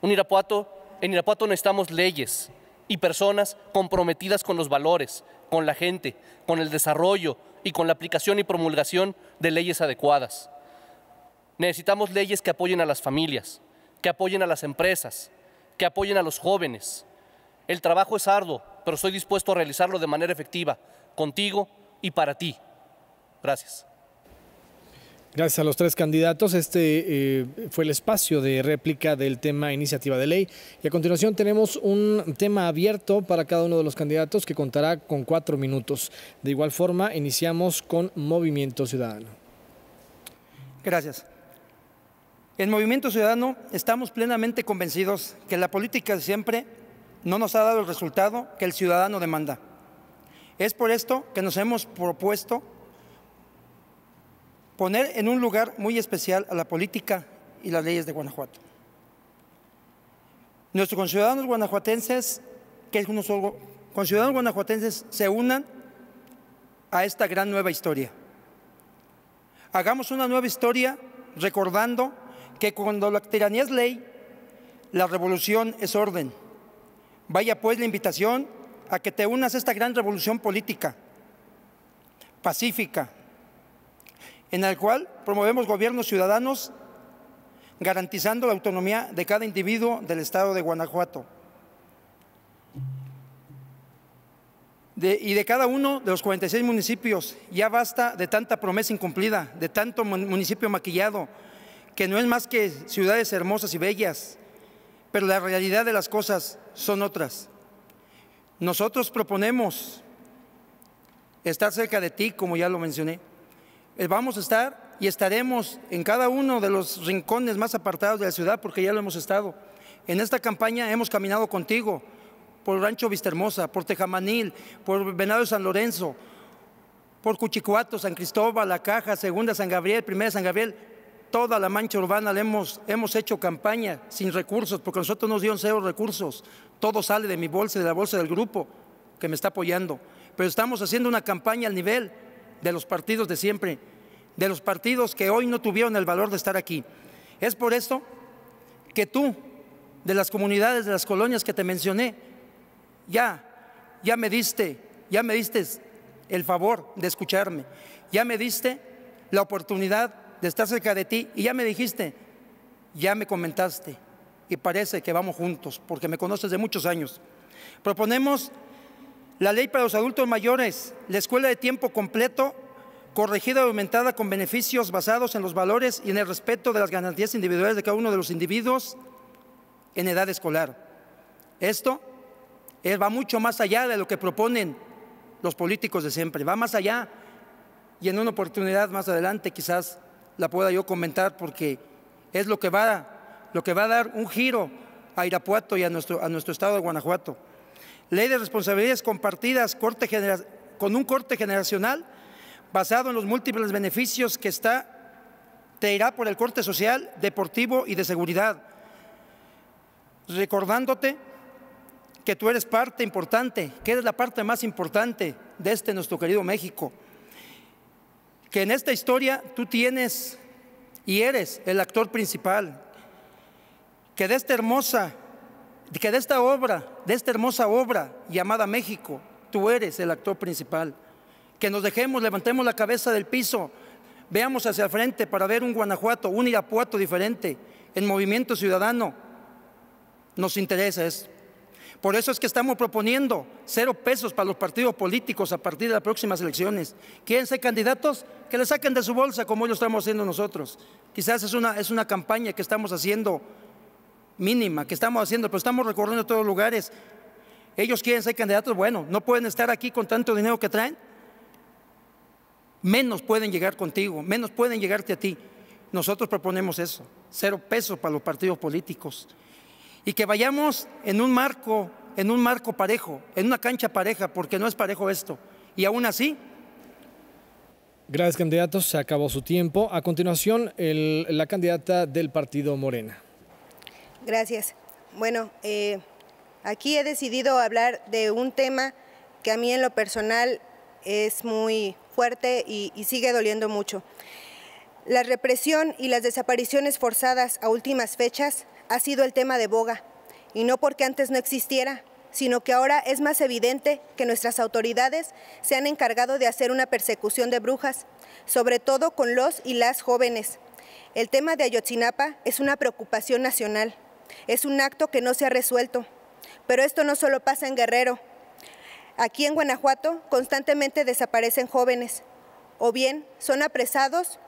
Un Irapuato, en Irapuato necesitamos leyes, y personas comprometidas con los valores, con la gente, con el desarrollo y con la aplicación y promulgación de leyes adecuadas. Necesitamos leyes que apoyen a las familias, que apoyen a las empresas, que apoyen a los jóvenes. El trabajo es arduo, pero estoy dispuesto a realizarlo de manera efectiva, contigo y para ti. Gracias. Gracias a los tres candidatos. Este eh, fue el espacio de réplica del tema iniciativa de ley. Y a continuación tenemos un tema abierto para cada uno de los candidatos que contará con cuatro minutos. De igual forma, iniciamos con Movimiento Ciudadano. Gracias. En Movimiento Ciudadano estamos plenamente convencidos que la política siempre no nos ha dado el resultado que el ciudadano demanda. Es por esto que nos hemos propuesto poner en un lugar muy especial a la política y las leyes de Guanajuato. Nuestros conciudadanos guanajuatenses, que es uno solo, conciudadanos guanajuatenses se unan a esta gran nueva historia. Hagamos una nueva historia recordando que cuando la tiranía es ley, la revolución es orden. Vaya pues la invitación a que te unas a esta gran revolución política, pacífica, en el cual promovemos gobiernos ciudadanos garantizando la autonomía de cada individuo del Estado de Guanajuato y de cada uno de los 46 municipios. Ya basta de tanta promesa incumplida, de tanto municipio maquillado, que no es más que ciudades hermosas y bellas, pero la realidad de las cosas son otras. Nosotros proponemos estar cerca de ti, como ya lo mencioné. Eh, vamos a estar y estaremos en cada uno de los rincones más apartados de la ciudad porque ya lo hemos estado. En esta campaña hemos caminado contigo por Rancho Vistermosa, por Tejamanil, por Venado San Lorenzo, por Cuchicuato, San Cristóbal, La Caja, Segunda San Gabriel, Primera San Gabriel, toda la mancha urbana hemos, hemos hecho campaña sin recursos, porque nosotros nos dieron cero recursos. Todo sale de mi bolsa, de la bolsa del grupo que me está apoyando. Pero estamos haciendo una campaña al nivel de los partidos de siempre, de los partidos que hoy no tuvieron el valor de estar aquí. Es por esto que tú, de las comunidades, de las colonias que te mencioné, ya, ya me diste, ya me diste el favor de escucharme, ya me diste la oportunidad de estar cerca de ti y ya me dijiste, ya me comentaste y parece que vamos juntos porque me conoces de muchos años. Proponemos la ley para los adultos mayores, la escuela de tiempo completo, corregida y aumentada con beneficios basados en los valores y en el respeto de las garantías individuales de cada uno de los individuos en edad escolar. Esto va mucho más allá de lo que proponen los políticos de siempre, va más allá y en una oportunidad más adelante quizás la pueda yo comentar porque es lo que va, a dar un giro a Irapuato y a nuestro estado de Guanajuato. Ley de Responsabilidades Compartidas corte con un corte generacional basado en los múltiples beneficios que está te irá por el corte social, deportivo y de seguridad, recordándote que tú eres parte importante, que eres la parte más importante de este nuestro querido México, que en esta historia tú tienes y eres el actor principal, que de esta hermosa que de esta obra, de esta hermosa obra llamada México, tú eres el actor principal. Que nos dejemos, levantemos la cabeza del piso, veamos hacia el frente para ver un Guanajuato, un Irapuato diferente, en movimiento ciudadano. Nos interesa eso. Por eso es que estamos proponiendo cero pesos para los partidos políticos a partir de las próximas elecciones. ¿Quieren ser candidatos? Que le saquen de su bolsa como lo estamos haciendo nosotros. Quizás una, es una campaña que estamos haciendo mínima que estamos haciendo, pero estamos recorriendo todos los lugares. Ellos quieren ser candidatos, bueno, no pueden estar aquí con tanto dinero que traen. Menos pueden llegar contigo, menos pueden llegarte a ti. Nosotros proponemos eso, cero pesos para los partidos políticos. Y que vayamos en un marco, en un marco parejo, en una cancha pareja, porque no es parejo esto. Y aún así, Gracias, candidatos. Se acabó su tiempo. A continuación, la candidata del partido Morena. Gracias. Bueno, eh, aquí he decidido hablar de un tema que a mí en lo personal es muy fuerte y, y sigue doliendo mucho. La represión y las desapariciones forzadas a últimas fechas ha sido el tema de boga, y no porque antes no existiera, sino que ahora es más evidente que nuestras autoridades se han encargado de hacer una persecución de brujas, sobre todo con los y las jóvenes. El tema de Ayotzinapa es una preocupación nacional es un acto que no se ha resuelto. Pero esto no solo pasa en Guerrero. Aquí en Guanajuato constantemente desaparecen jóvenes o bien son apresados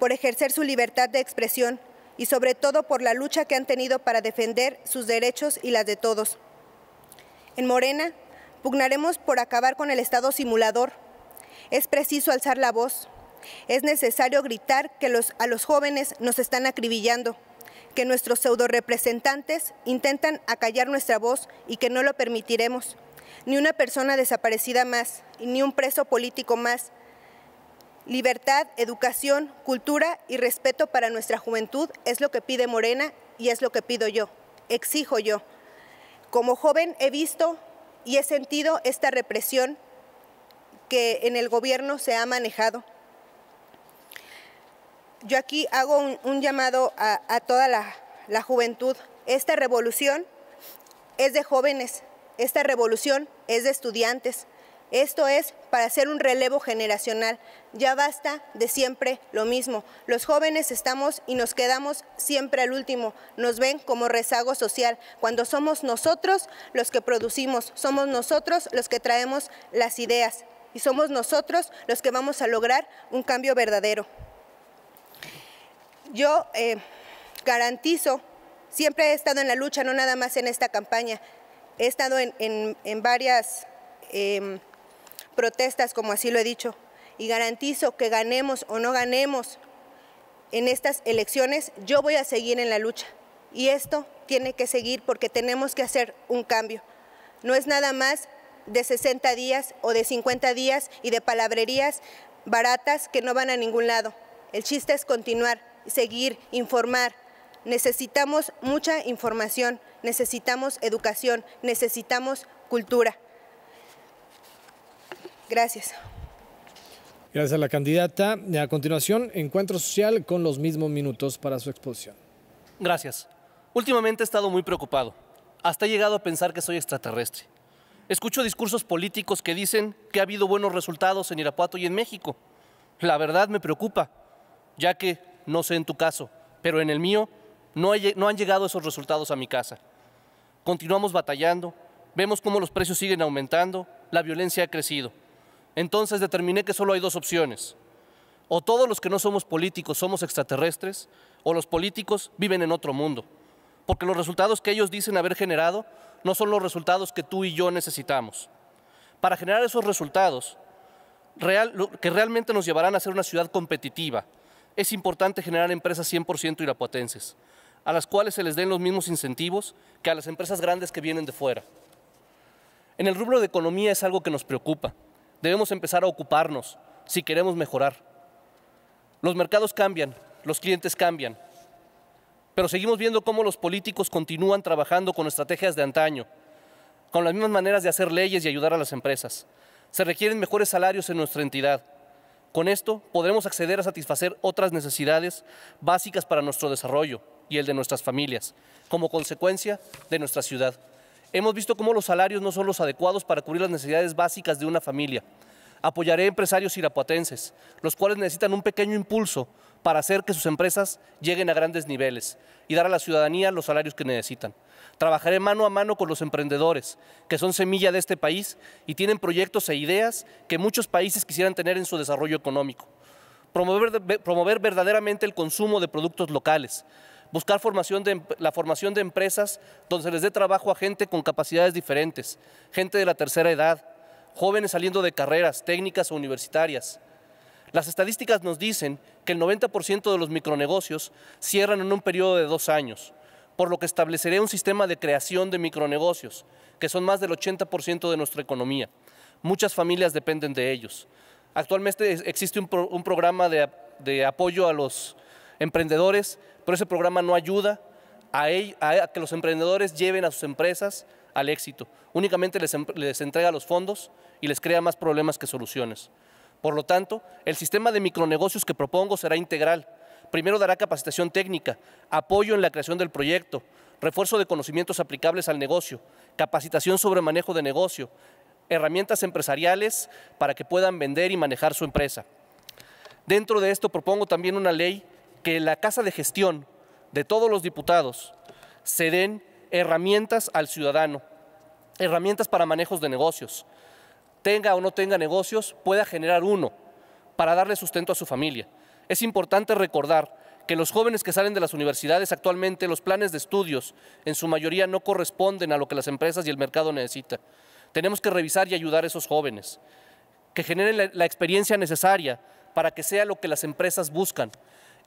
por ejercer su libertad de expresión y sobre todo por la lucha que han tenido para defender sus derechos y las de todos. En Morena pugnaremos por acabar con el Estado simulador. Es preciso alzar la voz. Es necesario gritar que a los jóvenes nos están acribillando que nuestros pseudo representantes intentan acallar nuestra voz y que no lo permitiremos. Ni una persona desaparecida más, ni un preso político más. Libertad, educación, cultura y respeto para nuestra juventud es lo que pide Morena y es lo que pido yo, exijo yo. Como joven he visto y he sentido esta represión que en el gobierno se ha manejado yo aquí hago un, llamado a, toda la juventud. Esta revolución es de jóvenes, esta revolución es de estudiantes. Esto es para hacer un relevo generacional. Ya basta de siempre lo mismo. Los jóvenes estamos y nos quedamos siempre al último. Nos ven como rezago social, cuando somos nosotros los que producimos, somos nosotros los que traemos las ideas y somos nosotros los que vamos a lograr un cambio verdadero yo eh, garantizo, siempre he estado en la lucha, no nada más en esta campaña, he estado en, varias em, protestas, como así lo he dicho, y garantizo que ganemos o no ganemos en estas elecciones, yo voy a seguir en la lucha. Y esto tiene que seguir porque tenemos que hacer un cambio. No es nada más de 60 días o de 50 días y de palabrerías baratas que no van a ningún lado. El chiste es continuar, seguir, informar. Necesitamos mucha información, necesitamos educación, necesitamos cultura. Gracias. Gracias a la candidata. A continuación, encuentro social con los mismos minutos para su exposición. Gracias. Últimamente he estado muy preocupado. Hasta he llegado a pensar que soy extraterrestre. Escucho discursos políticos que dicen que ha habido buenos resultados en Irapuato y en México. La verdad me preocupa, ya que no sé en tu caso, pero en el mío no, han llegado esos resultados a mi casa. Continuamos batallando, vemos cómo los precios siguen aumentando, la violencia ha crecido. Entonces determiné que solo hay dos opciones. O todos los que no somos políticos somos extraterrestres, o los políticos viven en otro mundo, porque los resultados que ellos dicen haber generado no son los resultados que tú y yo necesitamos. Para generar esos resultados, que realmente nos llevarán a ser una ciudad competitiva, es importante generar empresas 100% irapuatenses, a las cuales se les den los mismos incentivos que a las empresas grandes que vienen de fuera. En el rubro de economía es algo que nos preocupa. Debemos empezar a ocuparnos si queremos mejorar. Los mercados cambian, los clientes cambian, pero seguimos viendo cómo los políticos continúan trabajando con estrategias de antaño, con las mismas maneras de hacer leyes y ayudar a las empresas. Se requieren mejores salarios en nuestra entidad, con esto podremos acceder a satisfacer otras necesidades básicas para nuestro desarrollo y el de nuestras familias, como consecuencia de nuestra ciudad. Hemos visto cómo los salarios no son los adecuados para cubrir las necesidades básicas de una familia. Apoyaré a empresarios irapuatenses, los cuales necesitan un pequeño impulso para hacer que sus empresas lleguen a grandes niveles y dar a la ciudadanía los salarios que necesitan. Trabajaré mano a mano con los emprendedores, que son semilla de este país y tienen proyectos e ideas que muchos países quisieran tener en su desarrollo económico. Promover, promover verdaderamente el consumo de productos locales. Buscar formación de, la formación de empresas donde se les dé trabajo a gente con capacidades diferentes, gente de la tercera edad, jóvenes saliendo de carreras técnicas o universitarias. Las estadísticas nos dicen que el 90% de los micronegocios cierran en un periodo de dos años por lo que estableceré un sistema de creación de micronegocios, que son más del 80% de nuestra economía. Muchas familias dependen de ellos. Actualmente existe un, programa de, apoyo a los emprendedores, pero ese programa no ayuda a, que los emprendedores lleven a sus empresas al éxito. Únicamente les, les entrega los fondos y les crea más problemas que soluciones. Por lo tanto, el sistema de micronegocios que propongo será integral Primero dará capacitación técnica, apoyo en la creación del proyecto, refuerzo de conocimientos aplicables al negocio, capacitación sobre manejo de negocio, herramientas empresariales para que puedan vender y manejar su empresa. Dentro de esto propongo también una ley que la Casa de Gestión de todos los diputados se den herramientas al ciudadano, herramientas para manejos de negocios. Tenga o no tenga negocios, pueda generar uno para darle sustento a su familia. Es importante recordar que los jóvenes que salen de las universidades actualmente, los planes de estudios en su mayoría no corresponden a lo que las empresas y el mercado necesitan. Tenemos que revisar y ayudar a esos jóvenes, que generen la, experiencia necesaria para que sea lo que las empresas buscan.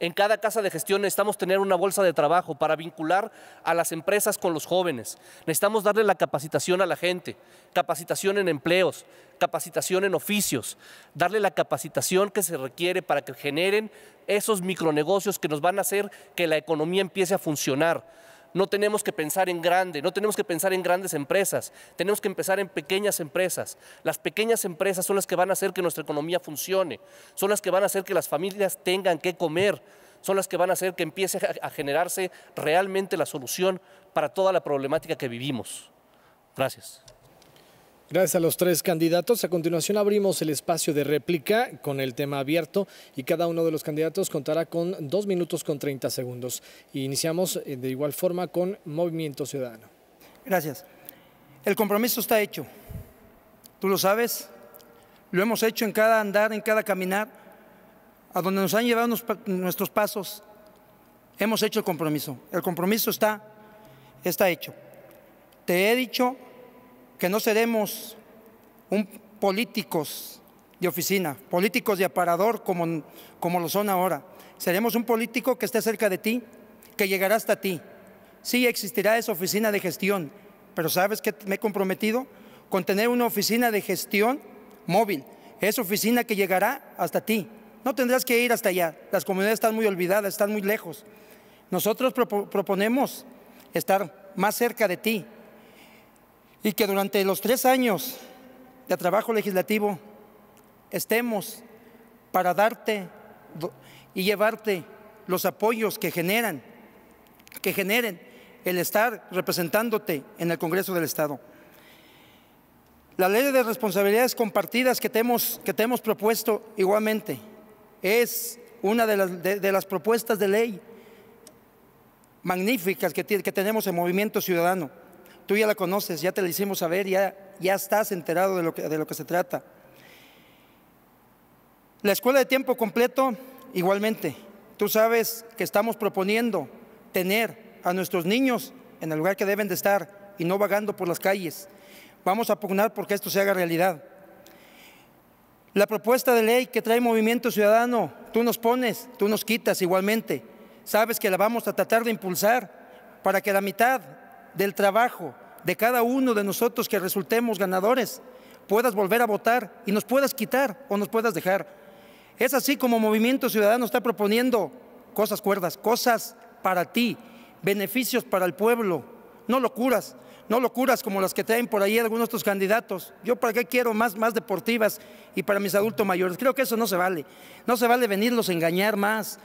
En cada casa de gestión necesitamos tener una bolsa de trabajo para vincular a las empresas con los jóvenes. Necesitamos darle la capacitación a la gente, capacitación en empleos, capacitación en oficios, darle la capacitación que se requiere para que generen esos micronegocios que nos van a hacer que la economía empiece a funcionar no tenemos que pensar en grande, no tenemos que pensar en grandes empresas, tenemos que empezar en pequeñas empresas. Las pequeñas empresas son las que van a hacer que nuestra economía funcione, son las que van a hacer que las familias tengan que comer, son las que van a hacer que empiece a generarse realmente la solución para toda la problemática que vivimos. Gracias. Gracias a los tres candidatos. A continuación abrimos el espacio de réplica con el tema abierto y cada uno de los candidatos contará con dos minutos con 30 segundos. Iniciamos eh, de igual forma con Movimiento Ciudadano. Gracias. El compromiso está hecho. Tú lo sabes. Lo hemos hecho en cada andar, en cada caminar. A donde nos han llevado nuestros pasos, hemos hecho el compromiso. El compromiso está, está hecho. Te he dicho que no seremos un políticos de oficina, políticos de aparador como, como lo son ahora. Seremos un político que esté cerca de ti, que llegará hasta ti. Sí, existirá esa oficina de gestión, pero ¿sabes que me he comprometido? Con tener una oficina de gestión móvil, esa oficina que llegará hasta ti. No tendrás que ir hasta allá, las comunidades están muy olvidadas, están muy lejos. Nosotros proponemos estar más cerca de ti, y que durante los tres años de trabajo legislativo estemos para darte y llevarte los apoyos que generan, que generen el estar representándote en el Congreso del Estado. La ley de responsabilidades compartidas que te hemos, que propuesto igualmente es una de las, de las propuestas de ley magníficas que, que tenemos en Movimiento Ciudadano. Tú ya la conoces, ya te la hicimos saber, ya, ya estás enterado de lo, que, de lo que se trata. La escuela de tiempo completo, igualmente. Tú sabes que estamos proponiendo tener a nuestros niños en el lugar que deben de estar y no vagando por las calles. Vamos a pugnar porque esto se haga realidad. La propuesta de ley que trae Movimiento Ciudadano, tú nos pones, tú nos quitas igualmente. Sabes que la vamos a tratar de impulsar para que la mitad del trabajo de cada uno de nosotros que resultemos ganadores, puedas volver a votar y nos puedas quitar o nos puedas dejar. Es así como Movimiento Ciudadano está proponiendo cosas cuerdas, cosas para ti, beneficios para el pueblo, no locuras, no locuras como las que traen por ahí algunos de tus candidatos. Yo para qué quiero más, más deportivas y para mis adultos mayores. Creo que eso no se vale. No se vale venirlos a engañar más.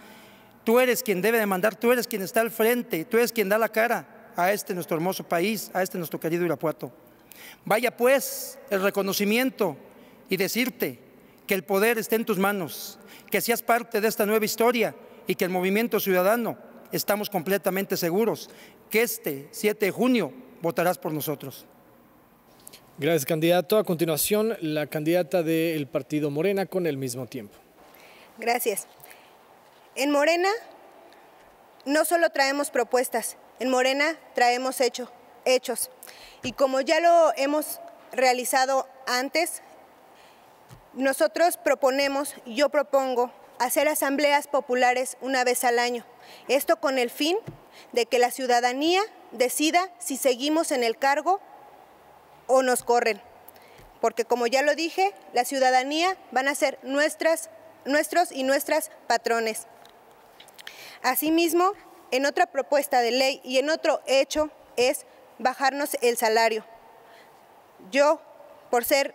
Tú eres quien debe demandar, tú eres quien está al frente, tú eres quien da la cara a este nuestro hermoso país, a este nuestro querido Irapuato. Vaya pues el reconocimiento y decirte que el poder está en tus manos, que seas parte de esta nueva historia y que el movimiento ciudadano estamos completamente seguros que este 7 de junio votarás por nosotros. Gracias, candidato. A continuación, la candidata del partido Morena con el mismo tiempo. Gracias. En Morena no solo traemos propuestas, en Morena traemos hechos. Y como ya lo hemos realizado antes, nosotros proponemos, yo propongo, hacer asambleas populares una vez al año. Esto con el fin de que la ciudadanía decida si seguimos en el cargo o nos corren. Porque como ya lo dije, la ciudadanía van a ser nuestras, nuestros y nuestras patrones. Asimismo, en otra propuesta de ley y en otro hecho es bajarnos el salario. Yo, por ser,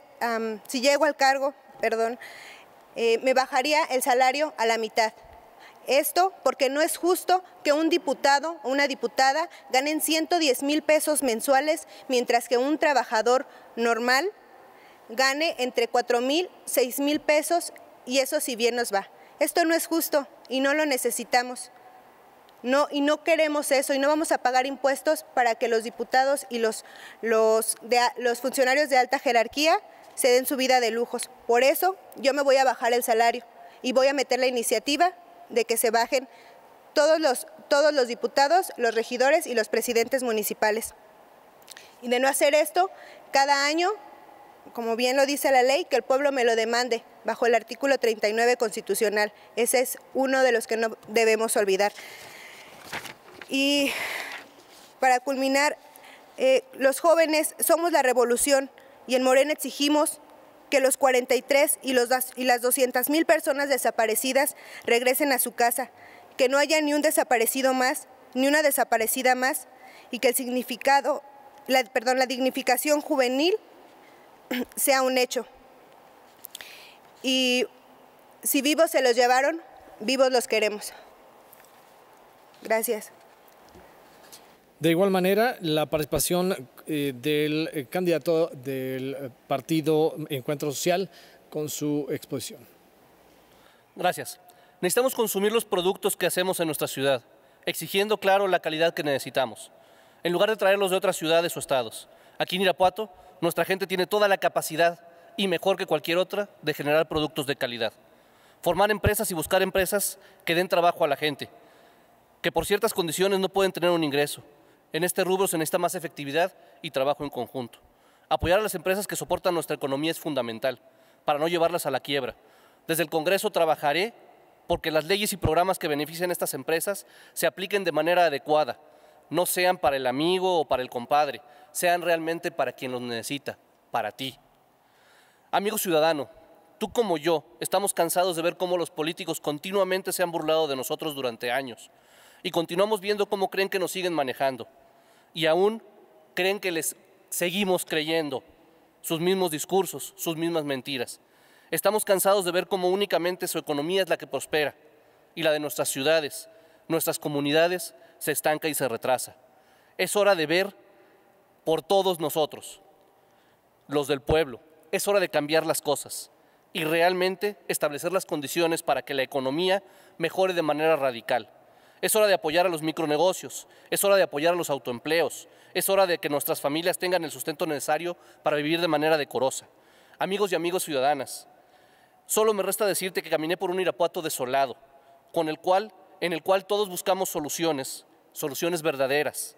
si llego al cargo, perdón, eh, me bajaría el salario a la mitad. Esto porque no es justo que un diputado o una diputada ganen 110 mil pesos mensuales, mientras que un trabajador normal gane entre 4 mil, 6 mil pesos y eso si bien nos va. Esto no es justo y no lo necesitamos. No, y no queremos eso y no vamos a pagar impuestos para que los diputados y los, los, funcionarios de alta jerarquía se den su vida de lujos. Por eso yo me voy a bajar el salario y voy a meter la iniciativa de que se bajen todos los, todos los diputados, los regidores y los presidentes municipales. Y de no hacer esto, cada año, como bien lo dice la ley, que el pueblo me lo demande bajo el artículo 39 constitucional. Ese es uno de los que no debemos olvidar. Y para culminar, eh, los jóvenes somos la revolución y en Morena exigimos que los 43 y, los, y las 200 mil personas desaparecidas regresen a su casa, que no haya ni un desaparecido más, ni una desaparecida más, y que el significado, perdón, la dignificación juvenil sea un hecho. Y si vivos se los llevaron, vivos los queremos. Gracias. De igual manera, la participación eh, del eh, candidato del eh, partido Encuentro Social con su exposición. Gracias. Necesitamos consumir los productos que hacemos en nuestra ciudad, exigiendo, claro, la calidad que necesitamos, en lugar de traerlos de otras ciudades o estados. Aquí en Irapuato, nuestra gente tiene toda la capacidad y mejor que cualquier otra de generar productos de calidad. Formar empresas y buscar empresas que den trabajo a la gente, que por ciertas condiciones no pueden tener un ingreso, en este rubro en necesita más efectividad y trabajo en conjunto. Apoyar a las empresas que soportan nuestra economía es fundamental para no llevarlas a la quiebra. Desde el Congreso trabajaré porque las leyes y programas que benefician a estas empresas se apliquen de manera adecuada, no sean para el amigo o para el compadre, sean realmente para quien los necesita, para ti. Amigo ciudadano, tú como yo estamos cansados de ver cómo los políticos continuamente se han burlado de nosotros durante años y continuamos viendo cómo creen que nos siguen manejando y aún creen que les seguimos creyendo sus mismos discursos, sus mismas mentiras. Estamos cansados de ver cómo únicamente su economía es la que prospera y la de nuestras ciudades, nuestras comunidades se estanca y se retrasa. Es hora de ver por todos nosotros, los del pueblo. Es hora de cambiar las cosas y realmente establecer las condiciones para que la economía mejore de manera radical es hora de apoyar a los micronegocios, es hora de apoyar a los autoempleos, es hora de que nuestras familias tengan el sustento necesario para vivir de manera decorosa. Amigos y amigos ciudadanas, solo me resta decirte que caminé por un Irapuato desolado, con el cual, en el cual todos buscamos soluciones, soluciones verdaderas,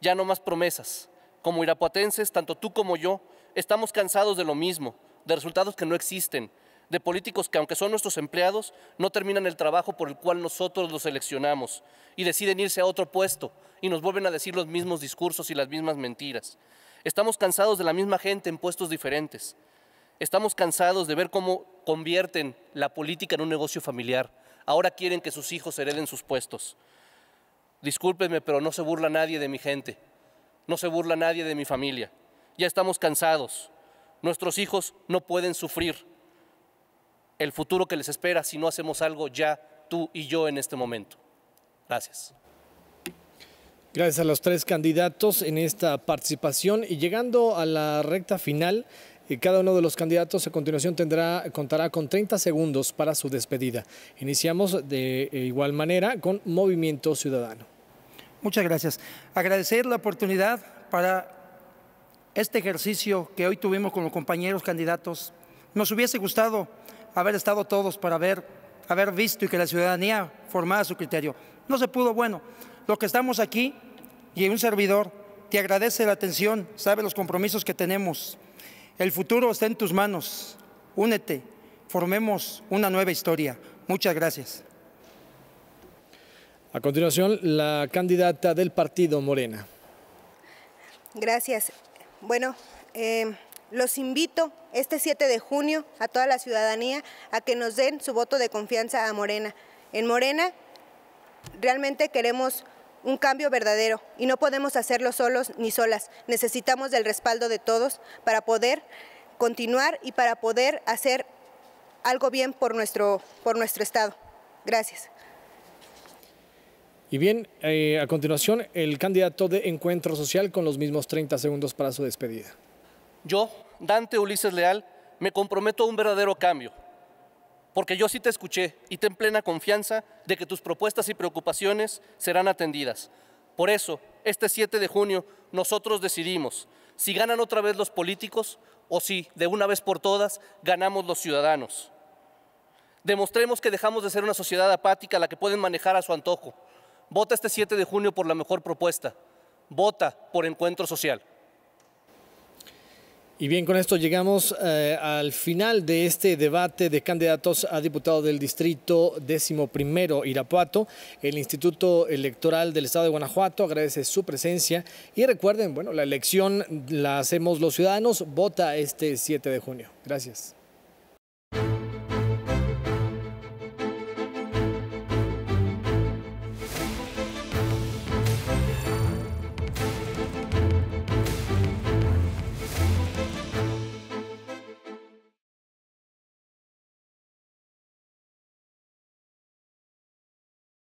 ya no más promesas. Como irapuatenses, tanto tú como yo, estamos cansados de lo mismo, de resultados que no existen, de políticos que aunque son nuestros empleados, no terminan el trabajo por el cual nosotros los seleccionamos y deciden irse a otro puesto y nos vuelven a decir los mismos discursos y las mismas mentiras. Estamos cansados de la misma gente en puestos diferentes. Estamos cansados de ver cómo convierten la política en un negocio familiar. Ahora quieren que sus hijos hereden sus puestos. Discúlpenme, pero no se burla nadie de mi gente. No se burla nadie de mi familia. Ya estamos cansados. Nuestros hijos no pueden sufrir el futuro que les espera si no hacemos algo ya tú y yo en este momento. Gracias. Gracias a los tres candidatos en esta participación y llegando a la recta final, eh, cada uno de los candidatos a continuación tendrá, contará con 30 segundos para su despedida. Iniciamos de eh, igual manera con Movimiento Ciudadano. Muchas gracias. Agradecer la oportunidad para este ejercicio que hoy tuvimos con los compañeros candidatos. Nos hubiese gustado haber estado todos, para haber, haber visto y que la ciudadanía formara su criterio. No se pudo, bueno, lo que estamos aquí y un servidor te agradece la atención, sabe los compromisos que tenemos. El futuro está en tus manos. Únete, formemos una nueva historia. Muchas gracias. A continuación, la candidata del partido Morena. Gracias. Bueno, eh, los invito este 7 de junio a toda la ciudadanía a que nos den su voto de confianza a Morena. En Morena realmente queremos un cambio verdadero y no podemos hacerlo solos ni solas. Necesitamos el respaldo de todos para poder continuar y para poder hacer algo bien por nuestro, por nuestro Estado. Gracias. Y bien, eh, a continuación, el candidato de Encuentro Social con los mismos 30 segundos para su despedida. Yo, Dante Ulises Leal, me comprometo a un verdadero cambio, porque yo sí te escuché y ten plena confianza de que tus propuestas y preocupaciones serán atendidas. Por eso, este 7 de junio, nosotros decidimos si ganan otra vez los políticos o si, de una vez por todas, ganamos los ciudadanos. Demostremos que dejamos de ser una sociedad apática a la que pueden manejar a su antojo. Vota este 7 de junio por la mejor propuesta. Vota por encuentro social. Y bien, con esto llegamos eh, al final de este debate de candidatos a diputados del distrito décimo primero Irapuato. El Instituto Electoral del Estado de Guanajuato agradece su presencia y recuerden, bueno, la elección la hacemos los ciudadanos, vota este 7 de junio. Gracias.